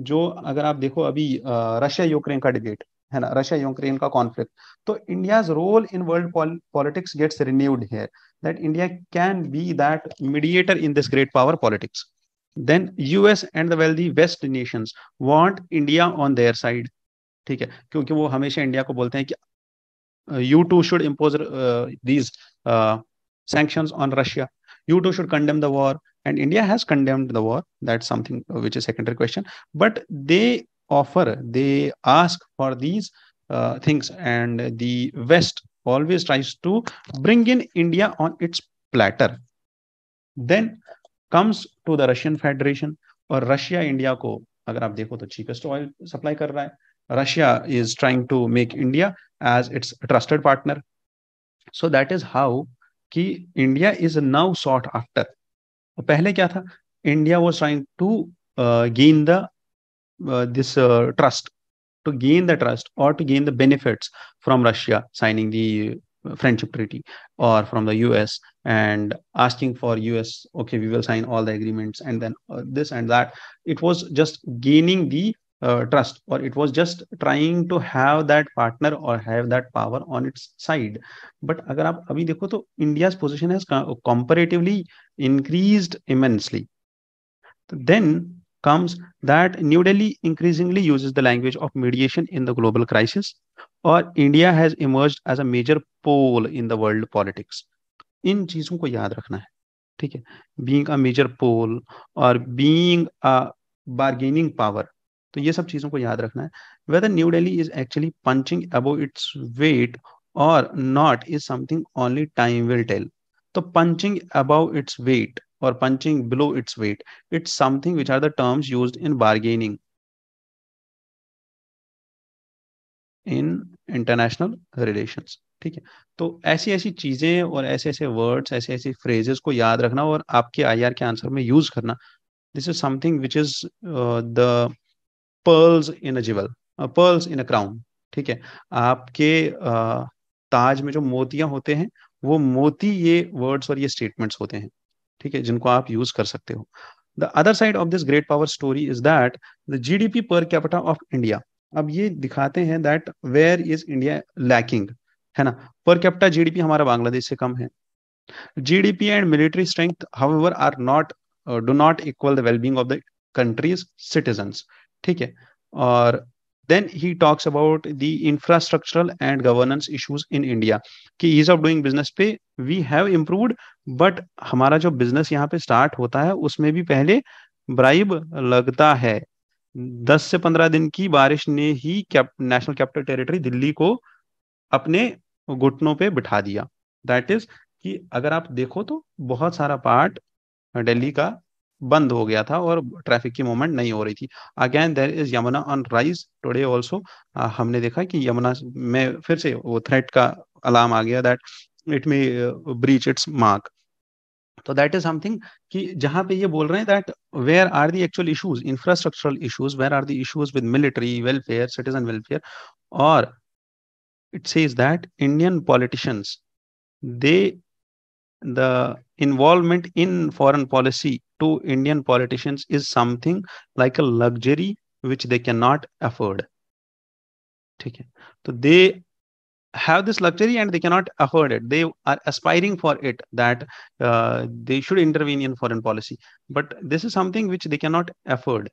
Speaker 1: जो अगर आप देखो अभी रशिया uh, यूक्रेन का डिबेट है ना रशिया यूक्रेन का कॉन्फ्लिक्ट तो India role in world politics gets renewed here that India can be that mediator in this great power politics then US and the wealthy west nation want India on their side ठीक है क्योंकि वो हमेशा इंडिया को बोलते हैं कि you too should impose these sanctions on Russia you too should condemn the war and India has condemned the war that something which is secondary question but they offer they ask for these uh, things and the west always tries to bring in india on its platter then comes to the russian federation or russia india ko agar aap dekho to cheapest oil supply kar raha hai russia is trying to make india as its trusted partner so that is how ki india is now sought after पहले क्या था India was trying to gain the uh, this uh, trust to gain the trust or to gain the benefits from Russia signing the uh, friendship treaty or from the US and asking for US, okay, we will sign all the agreements and then uh, this and that. It was just gaining the uh, trust or it was just trying to have that partner or have that power on its side. But agar aap abhi dekho to India's position has comparatively increased immensely. Then comes that New Delhi increasingly uses the language of mediation in the global crisis, or India has emerged as a major pole in the world politics. इन चीजों को याद रखना है ठीक है बींग अ मेजर पोल और बींग अ बार्गेनिंग पावर तो ये सब चीजों को याद रखना है whether New Delhi is actually punching above its weight और not is something only time will tell तो punching above its weight or punching below its weight. It's something which are the terms used in bargaining in international relation ठीक है तो ऐसी ऐसी चीजें और ऐसे ऐसे वर्ड्स ऐसे ऐसे फ्रेजेस को याद रखना और आपके आई आर के आंसर में यूज करना this is something which is the pearls in a jewel pearls in a crown ठीक है आपके uh, ताज में जो मोतियां होते हैं वो मोती ये वर्ड्स और ये स्टेटमेंट्स होते हैं ठीक है जिनको आप यूज कर सकते हो the other side of this great power story is that the P per capita of India अब ये दिखाते हैं that where is India lacking है ना पर कैपिटा जीडीपी हमारा बांग्लादेश से कम है GDP and military strength however are not do not equal the wellbeing of the country's citizen ठीक है और then he talks about the infrastructural and governance issues in india कि ईज ऑफ डूइंग बिजनेस पे वी हैव इम्प्रूव्ड बट हमारा जो बिजनेस यहाँ पे स्टार्ट होता है उसमें भी पहले ब्राइब लगता है दस से पंद्रह दिन की बारिश ने ही cap, national capital territory Delhi को अपने घुटनों पे बिठा दिया दैट इज कि अगर आप देखो तो बहुत सारा पार्ट दिल्ली का बंद हो गया था और ट्रैफिक की मूवमेंट नहीं हो रही थी again there is Yamuna on rise today also हमने देखा कि यमुना में फिर से वो थ्रेट का अलार्म आ गया that it may breach its mark तो दैट इज समथिंग कि जहां पे ये बोल रहे हैं that where are the actual issues infrastructural issues where are the issues with military welfare citizen welfare और its says that Indian politicians they the involvement in foreign policy to Indian politicians is something like a luxury which they cannot afford. Okay. So they have this luxury and they cannot afford it. They are aspiring for it that uh, they should intervene in foreign policy. But this is something which they cannot afford.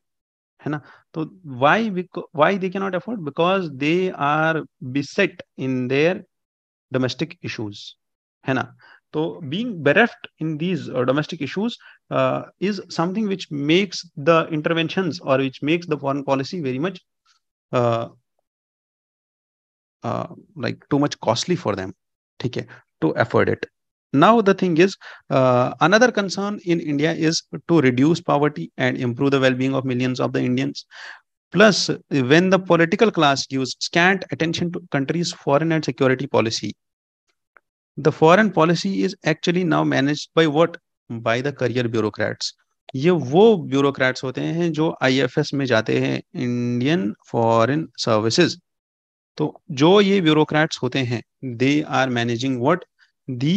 Speaker 1: है So why why they cannot afford because they are beset in their domestic issues है so being bereft in these uh, domestic issues uh, is something which makes the interventions or which makes the foreign policy very much uh, uh like too much costly for them okay, to afford it. Now the thing is, uh, another concern in India is to reduce poverty and improve the well-being of millions of the Indians. Plus, when the political class gives scant attention to country's foreign and security policy, the foreign policy is actually now manage by what by the career bureaucrats ये वो ब्यूरोक्रेट्स होते हैं जो एस में जाते हैं इंडियन फॉरन सर्विसेज तो जो ये ब्यूरोक्रेट्स होते हैं they are managing what the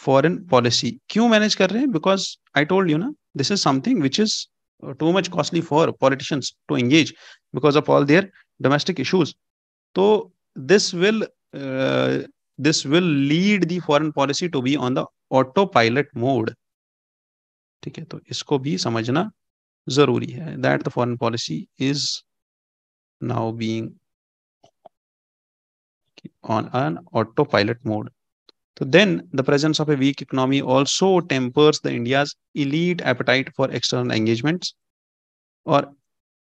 Speaker 1: foreign policy क्यों मैनेज कर रहे हैं बिकॉज आई टोल्ड यू ना this is something which is too much costly for politicians to engage because of all their domestic issues तो this will this will lead the foreign policy to be on the autopilot mode ठीक है तो इसको भी समझना जरूरी है that the foreign policy is now being on an autopilot mode. So then the presence of a weak economy also tempers the India's elite appetite for external engagements or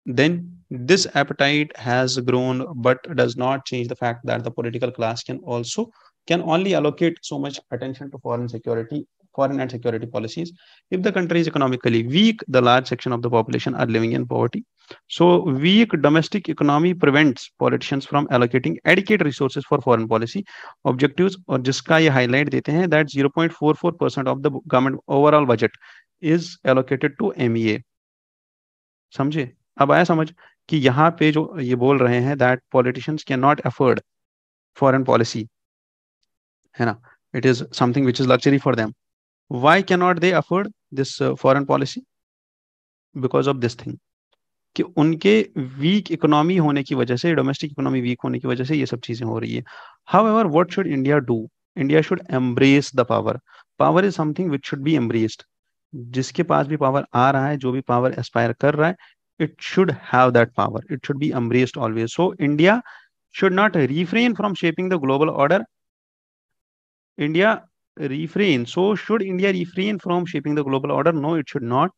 Speaker 1: then this appetite has grown but does not change the fact that the political class can also can only allocate so much attention to foreign security foreign and security policies if the country is economically weak the large section of the population are living in poverty so weak domestic economy prevents politicians from allocating adequate resources for foreign policy objectives or just highlight that 0.44% of the government overall budget is allocated to MEA Samjhe. अब आया समझ कि यहाँ पे जो ये बोल रहे हैं that politicians can not afford foreign policy है ना it is something which is luxury for them why can not they afford this foreign policy because of this thing कि उनके वीक इकोनॉमी होने की वजह से डोमेस्टिक इकोनॉमी वीक होने की वजह से ये सब चीजें हो रही है however what should India do India should embrace the power power is something which should be embraced जिसके पास भी पावर आ रहा है जो भी पावर एस्पायर कर रहा है it should have that power. It should be embraced always. So India should not refrain from shaping the global order. India refrain. So should India refrain from shaping the global order? No, it should not.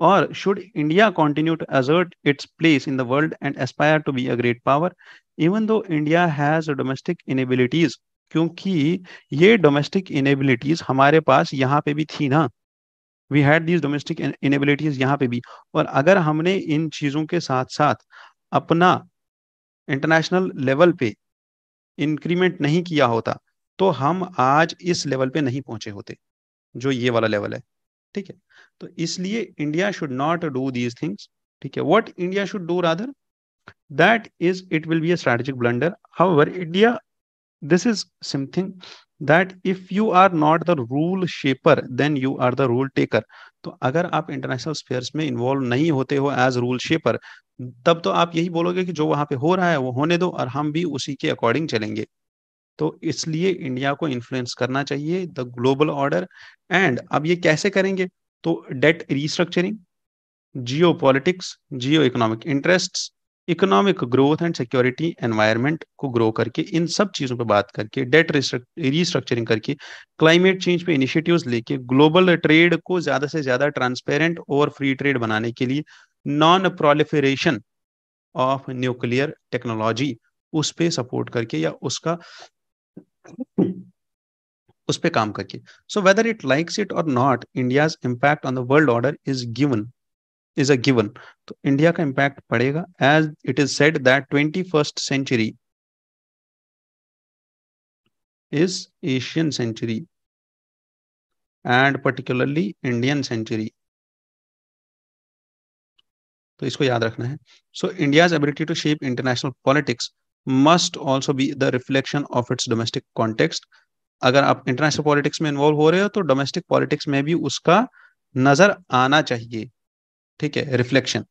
Speaker 1: Or should India continue to assert its place in the world and aspire to be a great power, even though India has domestic inabilities? क्योंकि ये domestic inabilities, हमारे पास यहाँ पे भी थी ना we had these domestic inabilities यहाँ पे भी और अगर हमने इन चीज़ों के साथ साथ अपना इंटरनेशनल लेवल पे इंक्रीमेंट नहीं किया होता तो हम आज इस लेवल पे नहीं पहुंचे होते जो ये वाला लेवल है ठीक है तो इसलिए India should not do these things ठीक है what India should do rather that is it will be a strategic blunder however India this is something that if you are not the rule shaper then you are the rule taker तो अगर आप इंटरनेशनल स्पेयर्स में इन्वॉल्व नहीं होते हो एज रूल शेपर तब तो आप यही बोलोगे कि जो वहां पे हो रहा है वो होने दो और हम भी उसी के अकॉर्डिंग चलेंगे तो इसलिए इंडिया को इन्फ्लुएंस करना चाहिए द ग्लोबल ऑर्डर एंड अब ये कैसे करेंगे तो debt restructuring geopolitics geoeconomic interest economic growth and security environment को ग्रो करके इन सब चीज़ों पे बात करके डेट रिस्ट्रक्चरिंग करके क्लाइमेट चेंज पे इनिशिएटिव्स लेके ग्लोबल ट्रेड को ज़्यादा से ज़्यादा ट्रांसपेरेंट और फ्री ट्रेड बनाने के लिए non proliferation of nuclear technology उस पर सपोर्ट करके या उसका उस पर काम करके so whether it likes it और not India's impact on the world order is given is a given तो इंडिया का इम्पैक्ट पड़ेगा as it is said that
Speaker 2: twenty first century is Asian century and particularly Indian century. तो इसको याद रखना है so India's ability to shape
Speaker 1: international politics must also be the reflection of its domestic context अगर आप इंटरनेशनल पॉलिटिक्स में इन्वॉल्व हो रहे हो तो डोमेस्टिक पॉलिटिक्स में भी उसका नजर आना चाहिए ठीक है reflection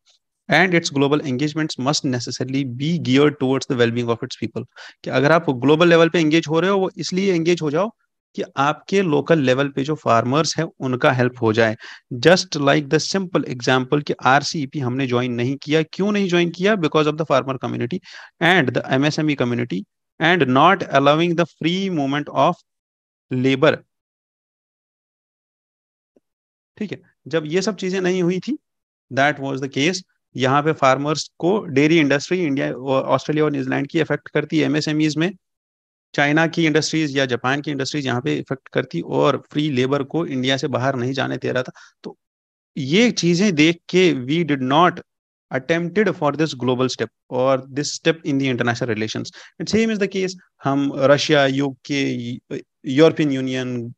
Speaker 1: and its global engagements must necessarily be gear towards the wellbeing of its people कि अगर आप ग्लोबल लेवल पे एंगेज हो रहे हो वो इसलिए एंगेज हो जाओ कि आपके लोकल लेवल पे जो फार्मर्स हैं उनका हेल्प हो जाए just like the simple R C P e हमने ज्वाइन नहीं किया क्यों नहीं ज्वाइन किया because of the farmer community and the E community and not allowing the free movement of labour ठीक है जब ये सब चीजें नहीं हुई थी दैट वॉज द केस यहाँ पे फार्मर्स को डेयरी इंडस्ट्री इंडिया ऑस्ट्रेलिया और न्यूजीलैंड की इफेक्ट करती है एमएसएमईज में चाइना की इंडस्ट्रीज या जापान की इंडस्ट्रीज यहाँ पे इफेक्ट करती और फ्री लेबर को इंडिया से बाहर नहीं जाने दे रहा था तो ये चीजें देख के we did not attempted for this global step और this step in the international relation it same is the case हम रशिया यूके यूरोपियन यूनियन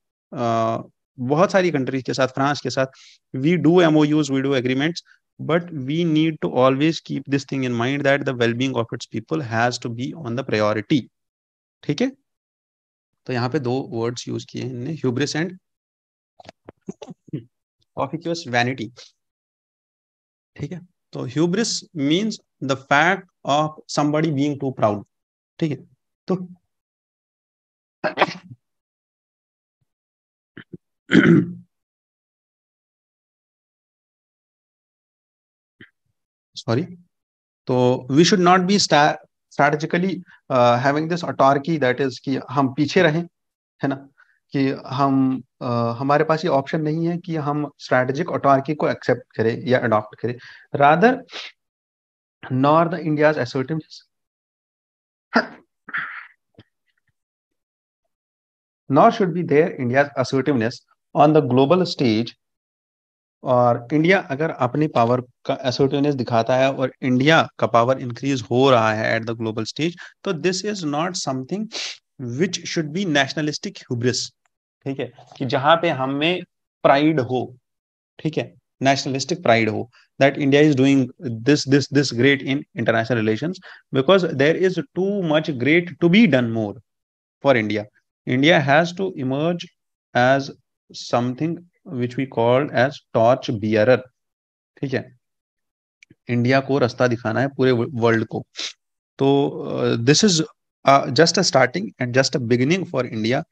Speaker 1: बहुत सारी कंट्रीज के साथ फ्रांस के साथ we do MoUs we do agreements but we need to always keep this thing in mind that the wellbeing of its people has to be on the priority ठीक है तो यहाँ पे दो वर्ड्स यूज किए हैं ह्यूब्रिस एंड ऑफिक्यूस वैनिटी
Speaker 2: ठीक है तो hubris means the fact of somebody being too proud ठीक है तो [CLEARS THROAT] sorry तो we should not be
Speaker 1: strategically having this autarky that is कि हम पीछे रहें है ना कि हम uh, हमारे पास ये ऑप्शन नहीं है कि हम स्ट्रैटेजिक अटॉर्की को
Speaker 2: एक्सेप्ट करें या अडॉप्ट करें rather nor the India's assertiveness nor should be there India's assertiveness on the global stage और
Speaker 1: इंडिया अगर अपनी पावर का एसोटिवनेस दिखाता है और इंडिया का पावर इंक्रीज हो रहा है एट द ग्लोबल स्टेज तो this is not something which should be nationalistic hubris ठीक है कि जहां पे हमें प्राइड हो ठीक है नेशनलिस्टिक प्राइड हो that India is doing this this this great in international relation because there is too much great to be done more for India India has to emerge as something which we called as torch bearer ठीक है इंडिया को रास्ता दिखाना है पूरे वर्ल्ड को तो this is just a starting and just a beginning for India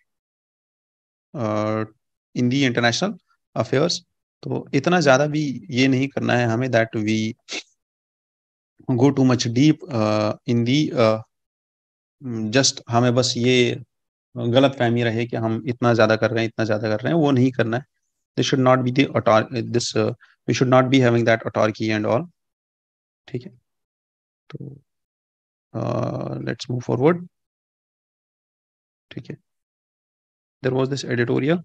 Speaker 1: in the international affairs तो इतना ज्यादा भी ये नहीं करना है हमें that we go too much deep in the just हमें बस ये गलत फहमी रहे कि हम इतना ज्यादा कर रहे हैं इतना ज्यादा कर रहे हैं वो नहीं करना है this should not be this we
Speaker 2: should not be having that autarky and all ठीक है तो लेट्स मूव फॉरवर्ड ठीक है there was this editorial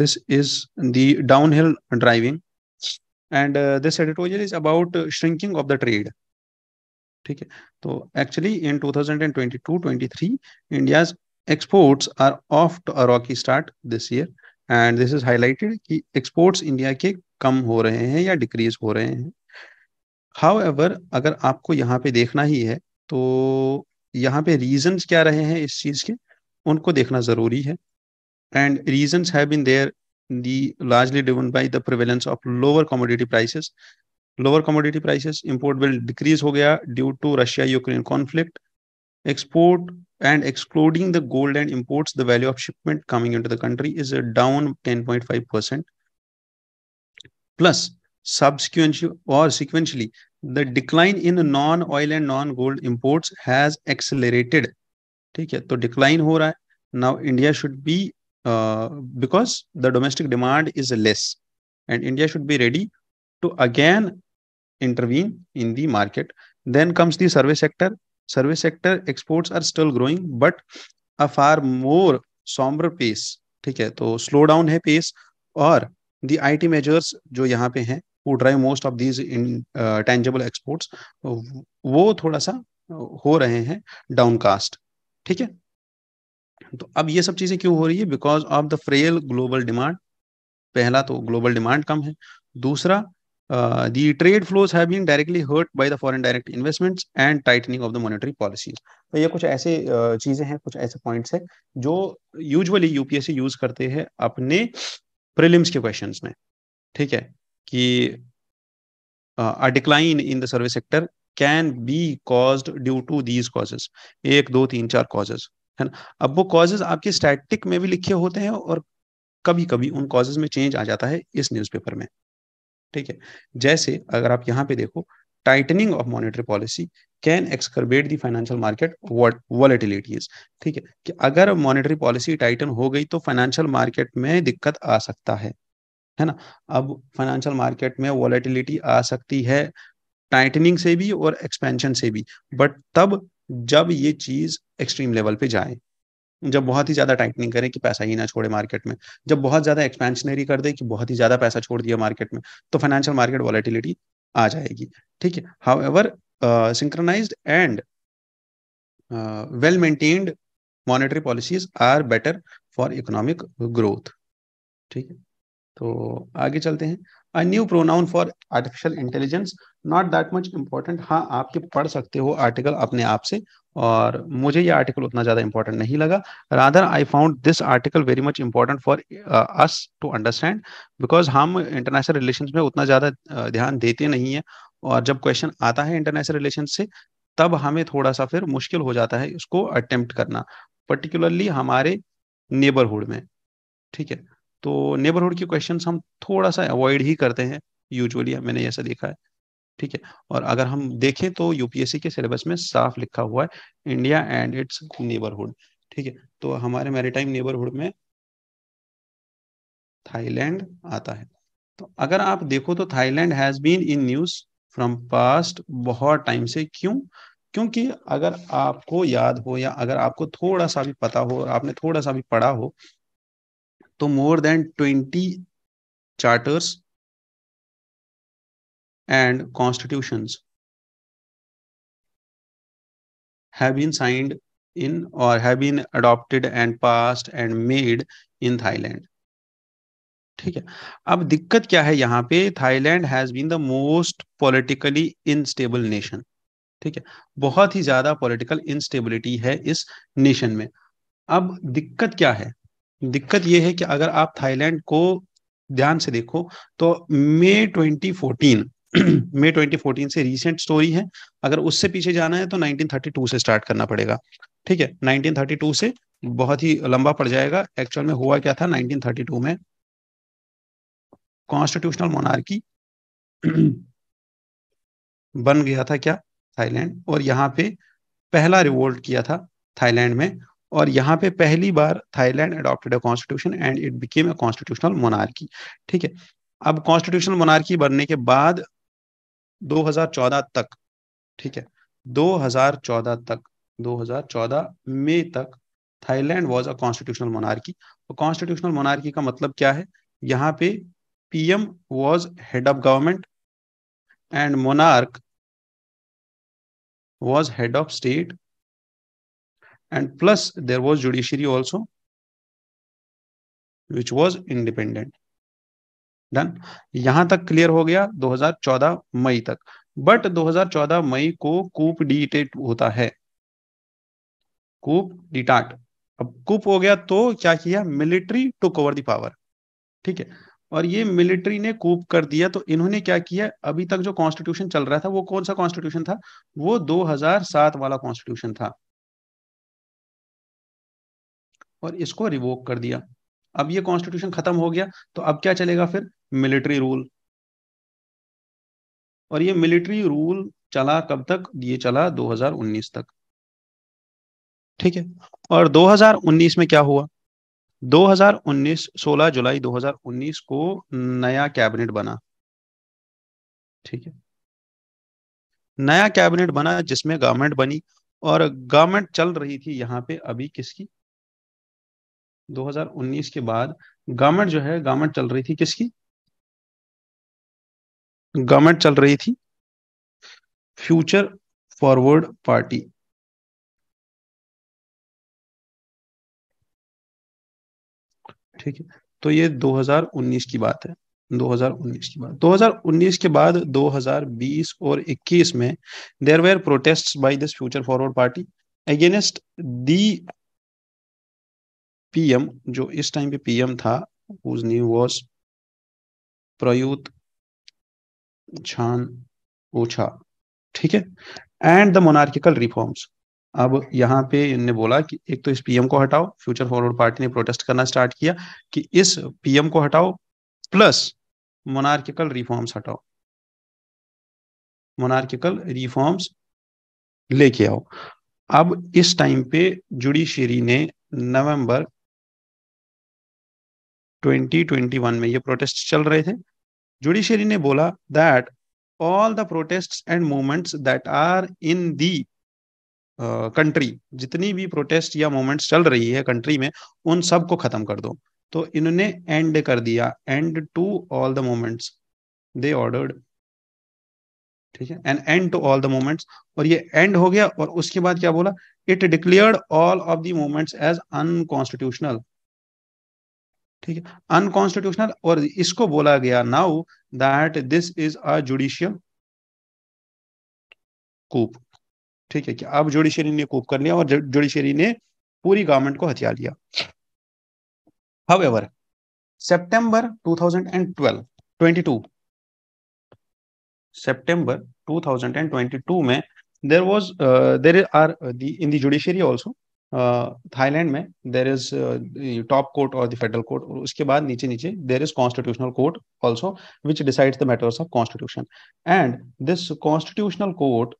Speaker 2: this is the downhill driving and uh, this editorial
Speaker 1: is about shrinking of the trade ठीक है तो actually in 2022-23 India's exports are off to rocky start this year and this is highlighted कि एक्सपोर्ट्स इंडिया के कम हो रहे हैं या डिक्रीज हो रहे हैं हाउ अगर आपको यहाँ पे देखना ही है तो यहाँ पे रीजन क्या रहे हैं इस चीज़ के उनको देखना ज़रूरी है and reason have been there the largely driven by the prevalence of lower commodity prices lower commodity prices import bill decrease हो गया due to Russia Ukraine conflict export and excluding the gold and imports the value of shipment coming in the country is down ten percent plus subsequentially और sequentially the decline in non oil and non gold imports has accelerated ठीक है तो डिक्लाइन हो रहा है now India should be because the domestic demand is less and India should be ready to again intervene in the market. Then comes the service sector. Service sector exports are still growing, but a far more somber pace. ठीक है तो स्लो डाउन है पेस और दी आईटी मेजर्स जो यहाँ पे हैं वो drive most of these intangible exports वो थोड़ा सा हो रहे हैं डाउनकास्ट ठीक है तो अब ये सब चीजें क्यों हो रही है because of the frail global demand पहला तो ग्लोबल डिमांड कम है दूसरा Uh, the trade flows have been directly hurt by the foreign direct investments and tightening of the monetary policies. तो ये कुछ ऐसे uh, चीजें हैं कुछ ऐसे पॉइंट्स हैं जो यूजुअली यूपीएससी यूज करते हैं अपने प्रीलिम्स के क्वेश्चंस में ठीक है कि a decline in the service sector can be caused due to these causes एक दो तीन चार कॉजेस है ना अब वो कॉजेस आपके स्टैटिक में भी लिखे होते हैं और कभी कभी उन कॉजेस में चेंज आ जाता है इस न्यूज़पेपर में ठीक है जैसे अगर आप यहाँ पे देखो tightening of monetary policy can exacerbate the financial market volatilities ठीक है कि अगर मॉनेटरी पॉलिसी टाइटन हो गई तो फाइनेंशियल मार्केट में दिक्कत आ सकता है है ना अब फाइनेंशियल मार्केट में वॉलेटिलिटी आ सकती है टाइटनिंग से भी और एक्सपेंशन से भी बट तब जब ये चीज एक्सट्रीम लेवल पे जाए जब बहुत ही ज्यादा टाइटनिंग करे कि पैसा ही ना छोड़े मार्केट में जब बहुत ज्यादा एक्सपेंशनरी कर दे कि बहुत ही ज्यादा पैसा छोड़ दिया मार्केट में तो फाइनेंशियल मार्केट वॉलेटिलिटी आ जाएगी ठीक है however synchronized and well maintained monetary policies are better for economic growth ठीक है तो आगे चलते हैं a new pronoun for artificial intelligence not that much important हाँ आपके पढ़ सकते हो आर्टिकल अपने आप से और मुझे ये आर्टिकल उतना ज्यादा इंपॉर्टेंट नहीं लगा rather I found this article very much important for us to understand because हम इंटरनेशनल रिलेशन में उतना ज्यादा uh, ध्यान देते नहीं है और जब क्वेश्चन आता है इंटरनेशनल रिलेशन से तब हमें थोड़ा सा फिर मुश्किल हो जाता है इसको अटेम्प्ट करना पर्टिकुलरली हमारे नेबरहुड में ठीक है तो नेबरहुड के क्वेश्चन हम थोड़ा सा अवॉइड ही करते हैं यूजुअली मैंने ऐसा देखा है ठीक है और अगर हम देखें तो यूपीएससी के सिलेबस में साफ लिखा हुआ है इंडिया एंड इट्स नेबरहुड ठीक है तो हमारे मैरिटाइम नेबरहुड में थाईलैंड आता है तो अगर आप देखो तो Thailand has been in news from past बहुत टाइम से क्यों क्योंकि अगर आपको याद हो या अगर आपको थोड़ा सा भी पता हो और आपने थोड़ा सा भी पढ़ा हो तो more than
Speaker 2: twenty charters and constitution have been signed
Speaker 1: in और have been adopted and past and made in Thailand ठीक है अब दिक्कत क्या है यहां पे Thailand has been the most politically instable nation ठीक है बहुत ही ज्यादा पॉलिटिकल इनस्टेबिलिटी है इस नेशन में अब दिक्कत क्या है दिक्कत यह है कि अगर आप थाईलैंड को ध्यान से देखो तो मई 2014 [CLEARS THROAT] मई 2014 से रीसेंट स्टोरी है अगर उससे पीछे जाना है तो 1932 से स्टार्ट करना पड़ेगा ठीक है 1932 से बहुत ही लंबा पड़ जाएगा एक्चुअल में हुआ क्या था 1932 में
Speaker 2: कॉन्स्टिट्यूशनल मोनार्की [CLEARS THROAT] बन गया था क्या थाईलैंड और यहाँ पे पहला रिवोल्ट किया था
Speaker 1: थाईलैंड में और यहाँ पे पहली बार Thailand adopted a constitution and it became a constitutional monarchy ठीक है अब कॉन्स्टिट्यूशनल मोनार्की बनने के बाद 2014 तक ठीक है 2014 तक 2014 में तक Thailand was a constitutional monarchy constitutional monarchy का मतलब
Speaker 2: क्या है यहाँ पे PM was head of government and monarch was head of state and plus there was judiciary also which was
Speaker 1: independent done यहां तक क्लियर हो गया 2014 मई तक बट 2014 मई को कूप d'etat होता है कूप डिटाट अब कूप हो गया तो क्या किया military took over the power ठीक है और ये मिलिट्री ने कूप कर दिया तो इन्होंने क्या किया अभी तक जो कॉन्स्टिट्यूशन चल रहा था वो कौन सा कॉन्स्टिट्यूशन था वो 2007 वाला कॉन्स्टिट्यूशन था
Speaker 2: और इसको रिवोक कर दिया अब ये कॉन्स्टिट्यूशन खत्म हो गया तो अब क्या चलेगा फिर मिलिट्री रूल और
Speaker 1: ये मिलिट्री रूल चला कब तक ये चला 2019 तक ठीक है और 2019 में क्या हुआ 2019 16 जुलाई 2019 को नया कैबिनेट बना ठीक है नया कैबिनेट बना जिसमें गवर्नमेंट बनी और गवर्नमेंट चल रही
Speaker 2: थी यहां पे अभी किसकी 2019 के बाद गवर्नमेंट जो है गवर्नमेंट चल रही थी किसकी गवर्नमेंट चल रही थी फ्यूचर फॉरवर्ड पार्टी ठीक है तो ये 2019 की बात है 2019 की बात 2019 के बाद 2020
Speaker 1: और 21 में there were protest by this Future Forward party against
Speaker 2: the PM जो इस टाइम पे पीएम था हुज नेम वाज प्रयुत छान ओछा ठीक है एंड द मोनार्किकल रिफॉर्म्स अब यहाँ पे
Speaker 1: इनने बोला कि एक तो इस पीएम को हटाओ फ्यूचर फॉरवर्ड पार्टी ने प्रोटेस्ट करना स्टार्ट किया कि इस पीएम को हटाओ प्लस मोनार्किकल रिफॉर्म्स हटाओ
Speaker 2: मोनार्किकल रिफॉर्म्स लेके आओ अब इस टाइम पे जुडिशियरी ने नवंबर
Speaker 1: 2021 में ये प्रोटेस्ट चल रहे थे जुडिशरी ने बोला that all the protest and movements that are in the country जितनी भी प्रोटेस्ट या मूवमेंट्स चल रही है कंट्री में उन सब को खत्म कर दो तो इन्होंने एंड कर दिया end to all the movements they ordered ठीक है and end to all the movements और ये एंड हो गया और उसके बाद क्या बोला it declared all of the movements as unconstitutional ठीक है अनकॉन्स्टिट्यूशनल और इसको बोला गया now that this is a judicial
Speaker 2: coup ठीक है कि अब जुडिशियरी ने कूप कर लिया और जुडिशियरी ने पूरी गवर्नमेंट को हथिया लिया सेप्टेंबर सितंबर 2012 22 सितंबर
Speaker 1: 2022 में there was there are in the judiciary also Thailand uh, में देर इज टॉप कोर्ट और फेडरल कोर्ट और उसके बाद नीचे नीचे there is constitutional court also which decides the matters of constitution and this constitutional court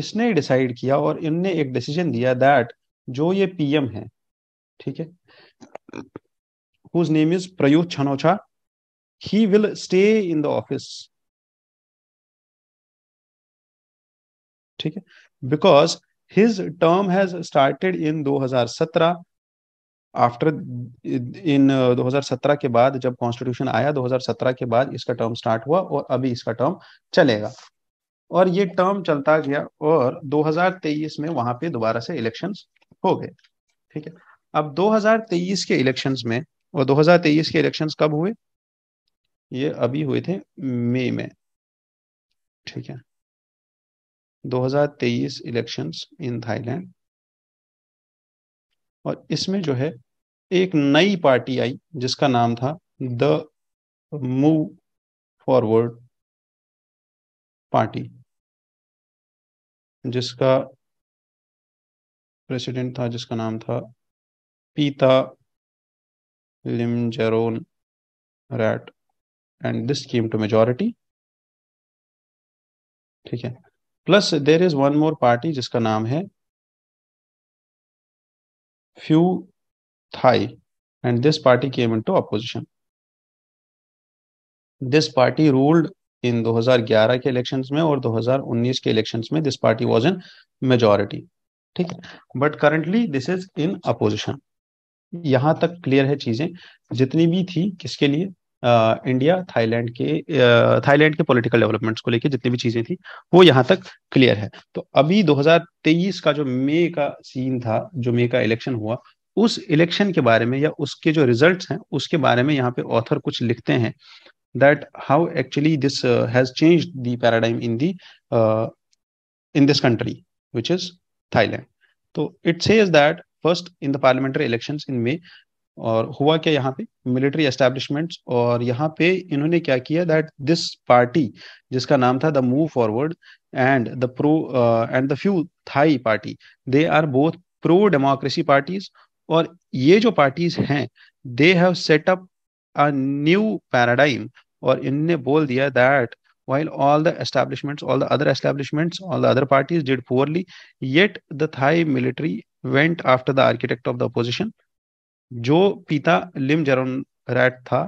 Speaker 1: इसने डिसाइड किया और इनने एक डिसीजन दिया दैट जो ये पीएम है ठीक है
Speaker 2: whose name is Prayut Chanocha he will stay in the office ठीक है because his term has started in 2017 after
Speaker 1: in 2017 के बाद जब कॉन्स्टिट्यूशन आया 2017 के बाद इसका टर्म स्टार्ट हुआ और अभी इसका टर्म चलेगा और ये टर्म चलता गया और 2023 में वहां पे दोबारा से इलेक्शंस हो गए ठीक है अब 2023 के इलेक्शंस में और 2023 के इलेक्शंस कब हुए ये अभी हुए थे मई में
Speaker 2: ठीक है 2023 इलेक्शंस इन थाईलैंड और इसमें जो है एक नई पार्टी आई जिसका नाम था द मूव फॉरवर्ड पार्टी जिसका प्रेसिडेंट था जिसका नाम था Pita Limjaroenrat and this came to majority ठीक है plus there is one more party जिसका नाम है Pheu Thai and this party came into opposition this party ruled
Speaker 1: in 2011 के इलेक्शंस में और 2019 के इलेक्शंस में this party was in majority ठीक है but currently this is in opposition यहां तक क्लियर है चीजें जितनी भी थी किसके लिए इंडिया थाईलैंड के थाईलैंड के पॉलिटिकल डेवलपमेंट्स को लेकर जितनी भी चीजें थी वो यहाँ तक क्लियर है तो अभी 2023 का जो मे का सीन था जो मे का इलेक्शन हुआ उस इलेक्शन के बारे में या उसके जो रिजल्ट्स हैं उसके बारे में यहाँ पे ऑथर कुछ लिखते हैं that how actually this has change the paradigm in the in this country which is Thailand तो it says that first in the parliamentary election in May और हुआ क्या यहाँ पे मिलिट्री एस्टेब्लिशमेंट्स और यहाँ पे इन्होंने क्या किया दैट दिस पार्टी जिसका नाम था the Move Forward and the pro and the Pheu Thai party they are both pro democracy parties और ये जो पार्टीज हैं they have set up a new paradigm और इनने बोल दिया that while all the establishments all the other establishments all the other parties did poorly yet the thai military went after the architect of the opposition जो पिता लिम जरोन रैट था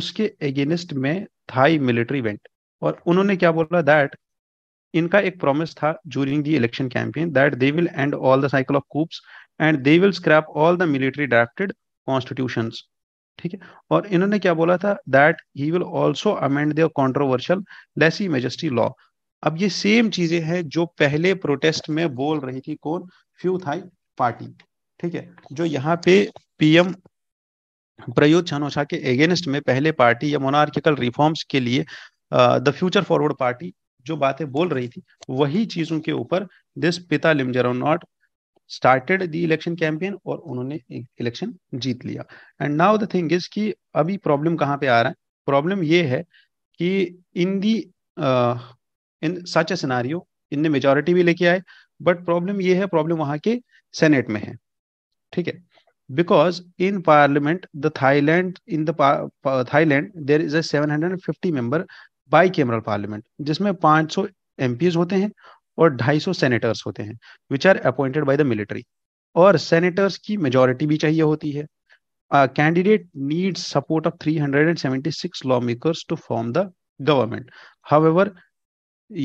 Speaker 1: उसके एगेनिस्ट में थाई मिलिट्री इवेंट और उन्होंने क्या बोला दैट इनका एक प्रॉमिस था during the election campaign that they will end all the cycle of coups and they will scrap all the military drafted constitution ठीक है और इन्होंने क्या बोला था that he will also amend their controversial lese majeste law अब ये सेम चीजें हैं जो पहले प्रोटेस्ट में बोल रही थी कौन फ्यू थाई पार्टी ठीक है जो यहाँ पे पीएम प्रयुत छान के अगेंस्ट में पहले पार्टी या मोनार्किकल रिफॉर्म्स के लिए द फ्यूचर फॉरवर्ड पार्टी जो बातें बोल रही थी वही चीजों के ऊपर this Pita Limjaroenrat started the election campaign और उन्होंने इलेक्शन जीत लिया and now the thing is कि अभी प्रॉब्लम कहाँ पे आ रहा है प्रॉब्लम ये है कि इन the in such A scenario in majority भी लेके आए बट प्रॉब्लम ये है प्रॉब्लम वहां के सेनेट में है ठीक है because in because in parliament the thailand in the thailand hundred and fifty member by bicameral parliament जिसमें पांच सौ 500 एमपीज होते हैं और ढाई सौ सेनेटर्स होते हैं which are appointed by the military और सेनेटर्स की मेजोरिटी भी चाहिए होती है candidate need support of three hundred and seventy six lawmakers to form the government however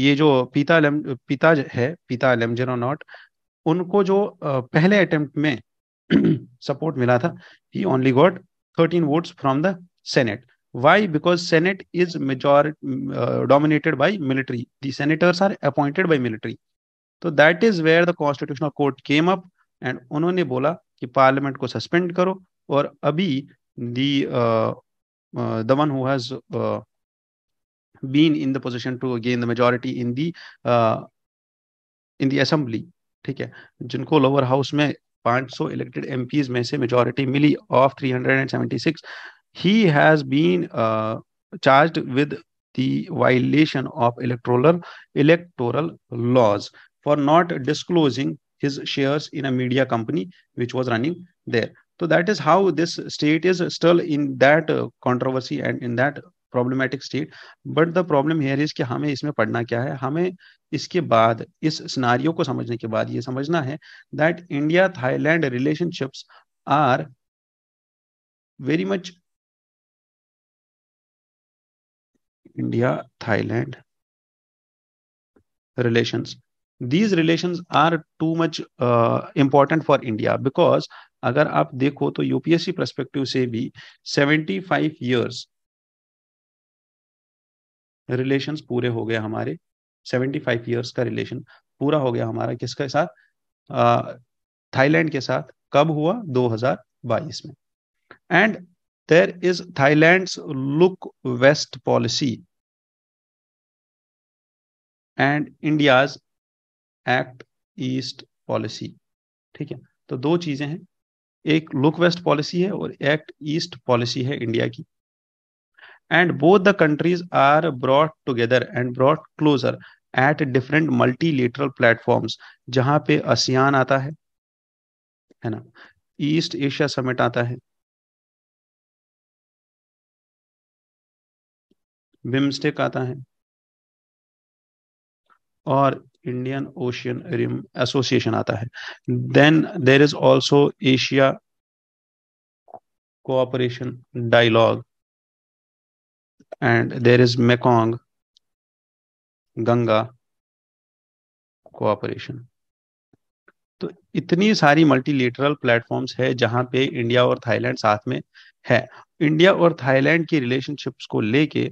Speaker 1: ये जो पिता पिता है पिता लेमजन नॉट उनको जो पहले अटेम्प्ट में सपोर्ट मिला था he only got thirteen votes from the senate why because senate is major uh, dominated by military the senators are appointed by military so that is where the constitutional court came up and उन्होंने बोला कि parliament को suspend करो और अभी the uh, uh, the one who has uh, been in the position to gain the majority in the uh, in the assembly ठीक है जिनको लोअर हाउस में 500 elected MPs में से majority मिली of 376. He has been uh, charged with the violation of electoral electoral laws for not disclosing his shares in a media company which was running there. So that is how this state is still in that uh, controversy and in that problematic state but the problem here is कि हमें इसमें पढ़ना क्या है हमें इसके बाद इस सिनारियो को समझने के बाद ये समझना है
Speaker 2: that India Thailand relationships are very much India Thailand relations these relations are too much
Speaker 1: important for India because अगर आप देखो तो यूपीएससी परस्पेक्टिव से भी 75 इयर्स रिलेशन पूरे हो गए हमारे सेवेंटी फाइव ईयर्स का रिलेशन पूरा हो गया हमारा किसके साथ थाईलैंड के साथ कब हुआ 2022 में and
Speaker 2: there is Thailand Look West policy and India's Act east
Speaker 1: policy ठीक है तो दो चीजें हैं एक लुक वेस्ट पॉलिसी है और एक्ट ईस्ट पॉलिसी है इंडिया की and both the countries are brought together and brought closer at different multilateral platforms जहां पे आसियान
Speaker 2: आता है है ना ईस्ट एशिया समिट आता है विम्स्टेक आता है और इंडियन ओशियन रिम एसोसिएशन आता है then there is also Asia Cooperation Dialogue and there is Mekong Ganga Cooperation
Speaker 1: तो इतनी सारी मल्टीलेटरल प्लेटफॉर्म्स है जहां पे इंडिया और थाईलैंड साथ में है इंडिया और थाईलैंड की रिलेशनशिप्स को लेके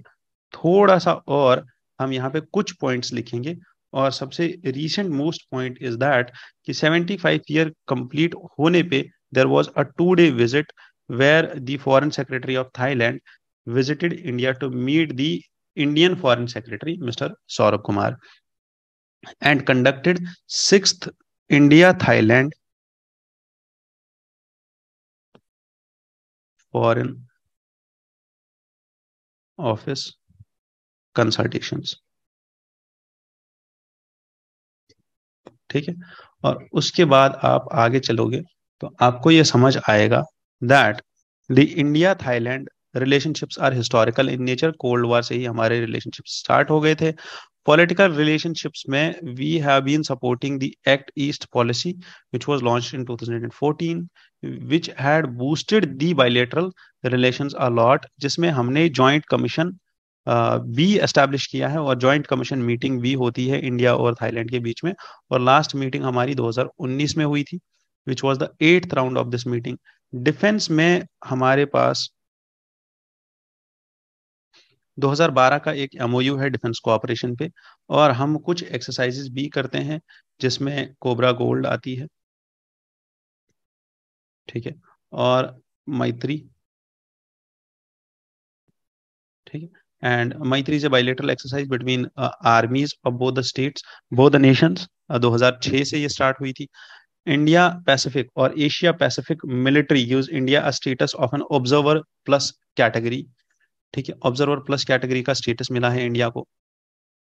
Speaker 1: थोड़ा सा और हम यहाँ पे कुछ पॉइंट्स लिखेंगे और सबसे recent most point is that कि 75 ईयर कंप्लीट होने पे there was a two day visit where the foreign secretary of Thailand visited India to meet the Indian Foreign Secretary,
Speaker 2: Mr. Saurabh Kumar, and conducted sixth India Thailand Foreign Office consultations. ठीक है और उसके बाद आप आगे चलोगे तो आपको यह समझ आएगा that the India
Speaker 1: Thailand relationships are historical in nature cold war से ही हमारे रिलेशनशिप स्टार्ट हो गए थे पॉलिटिकल रिलेशनशिप्स में we have been supporting the act east policy which was launched in 2014 which had boosted the bilateral relations a lot जिसमें हमने जॉइंट कमीशन भी एस्टेब्लिश किया है और जॉइंट कमीशन मीटिंग भी होती है इंडिया और थाईलैंड के बीच में और लास्ट मीटिंग हमारी 2019 में हुई थी which was the eighth round of this meeting defence में हमारे पास 2012 का एक एमओयू है डिफेंस कोऑपरेशन पे और हम कुछ एक्सरसाइजेस भी करते हैं जिसमें कोबरा गोल्ड आती है
Speaker 2: ठीक है और मैत्री ठीक है and Maitri is a bilateral exercise between
Speaker 1: armies of both the states both the nations 2006 से ये स्टार्ट हुई थी इंडिया पैसिफिक और Asia Pacific military use India status of an observer plus category ठीक है ऑब्जर्वर प्लस कैटेगरी का स्टेटस मिला है इंडिया को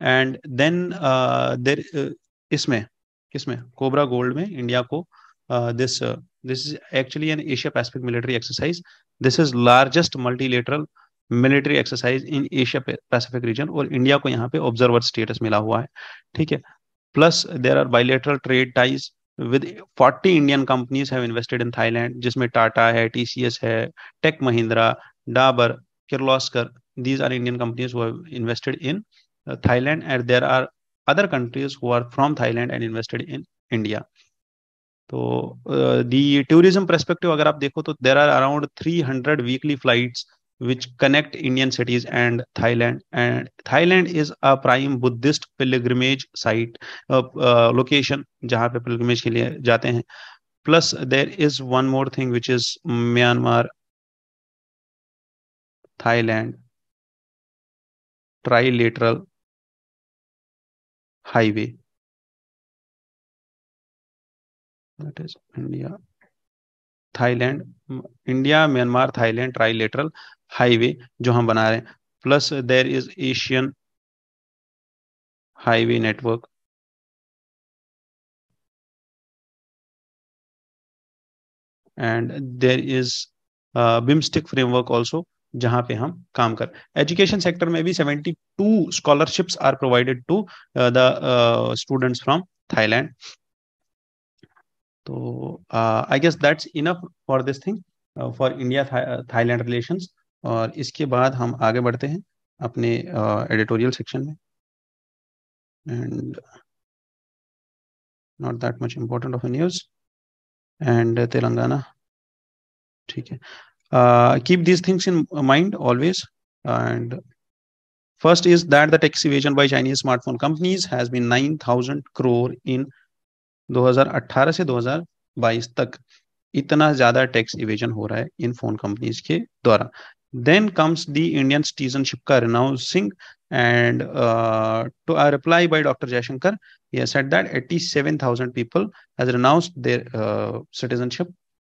Speaker 1: एंड देन देर इसमें किसमें कोबरा गोल्ड में इंडिया को this this is actually an Asia Pacific military exercise this is largest multilateral military exercise in Asia Pacific region और इंडिया को यहाँ पे ऑब्जर्वर स्टेटस मिला हुआ है ठीक है plus there are bilateral trade ties with 40 Indian companies have invested in Thailand जिसमें टाटा है टीसीएस है tech Mahindra Dabur Kirloskar. These are Indian companies who have invested in uh, Thailand, and there are other countries who are from Thailand and invested in India. तो दी टूरिज्म परस्पेक्टिव अगर आप देखो तो there are around 300 weekly flights which connect Indian cities and Thailand. And Thailand is a prime Buddhist pilgrimage site uh, uh, location जहाँ पे pilgrimage के लिए
Speaker 2: जाते हैं. Plus there is one more thing which is Myanmar Thailand trilateral highway that is India Thailand India Myanmar Thailand trilateral highway जो हम बना रहे हैं plus there is Asian highway network and there is bimstick
Speaker 1: framework also जहां पे हम काम कर एजुकेशन सेक्टर में भी 72 scholarships are provided to the students from Thailand तो I guess that's enough for this thing for India Thailand relation और इसके बाद हम आगे बढ़ते हैं अपने एडिटोरियल uh, सेक्शन में
Speaker 2: and not that much important of news and Telangana ठीक है keep
Speaker 1: these things in mind always and first is that the tax evasion by chinese smartphone companies has been 9000 crore in 2018 se 2022 tak itna zyada tax evasion ho raha hai in phone companies ke dwara then comes the indian citizenship ka renouncing and uh, to a reply by Dr. Jayashankar, he has said that 87,000 people has renounced their uh, citizenship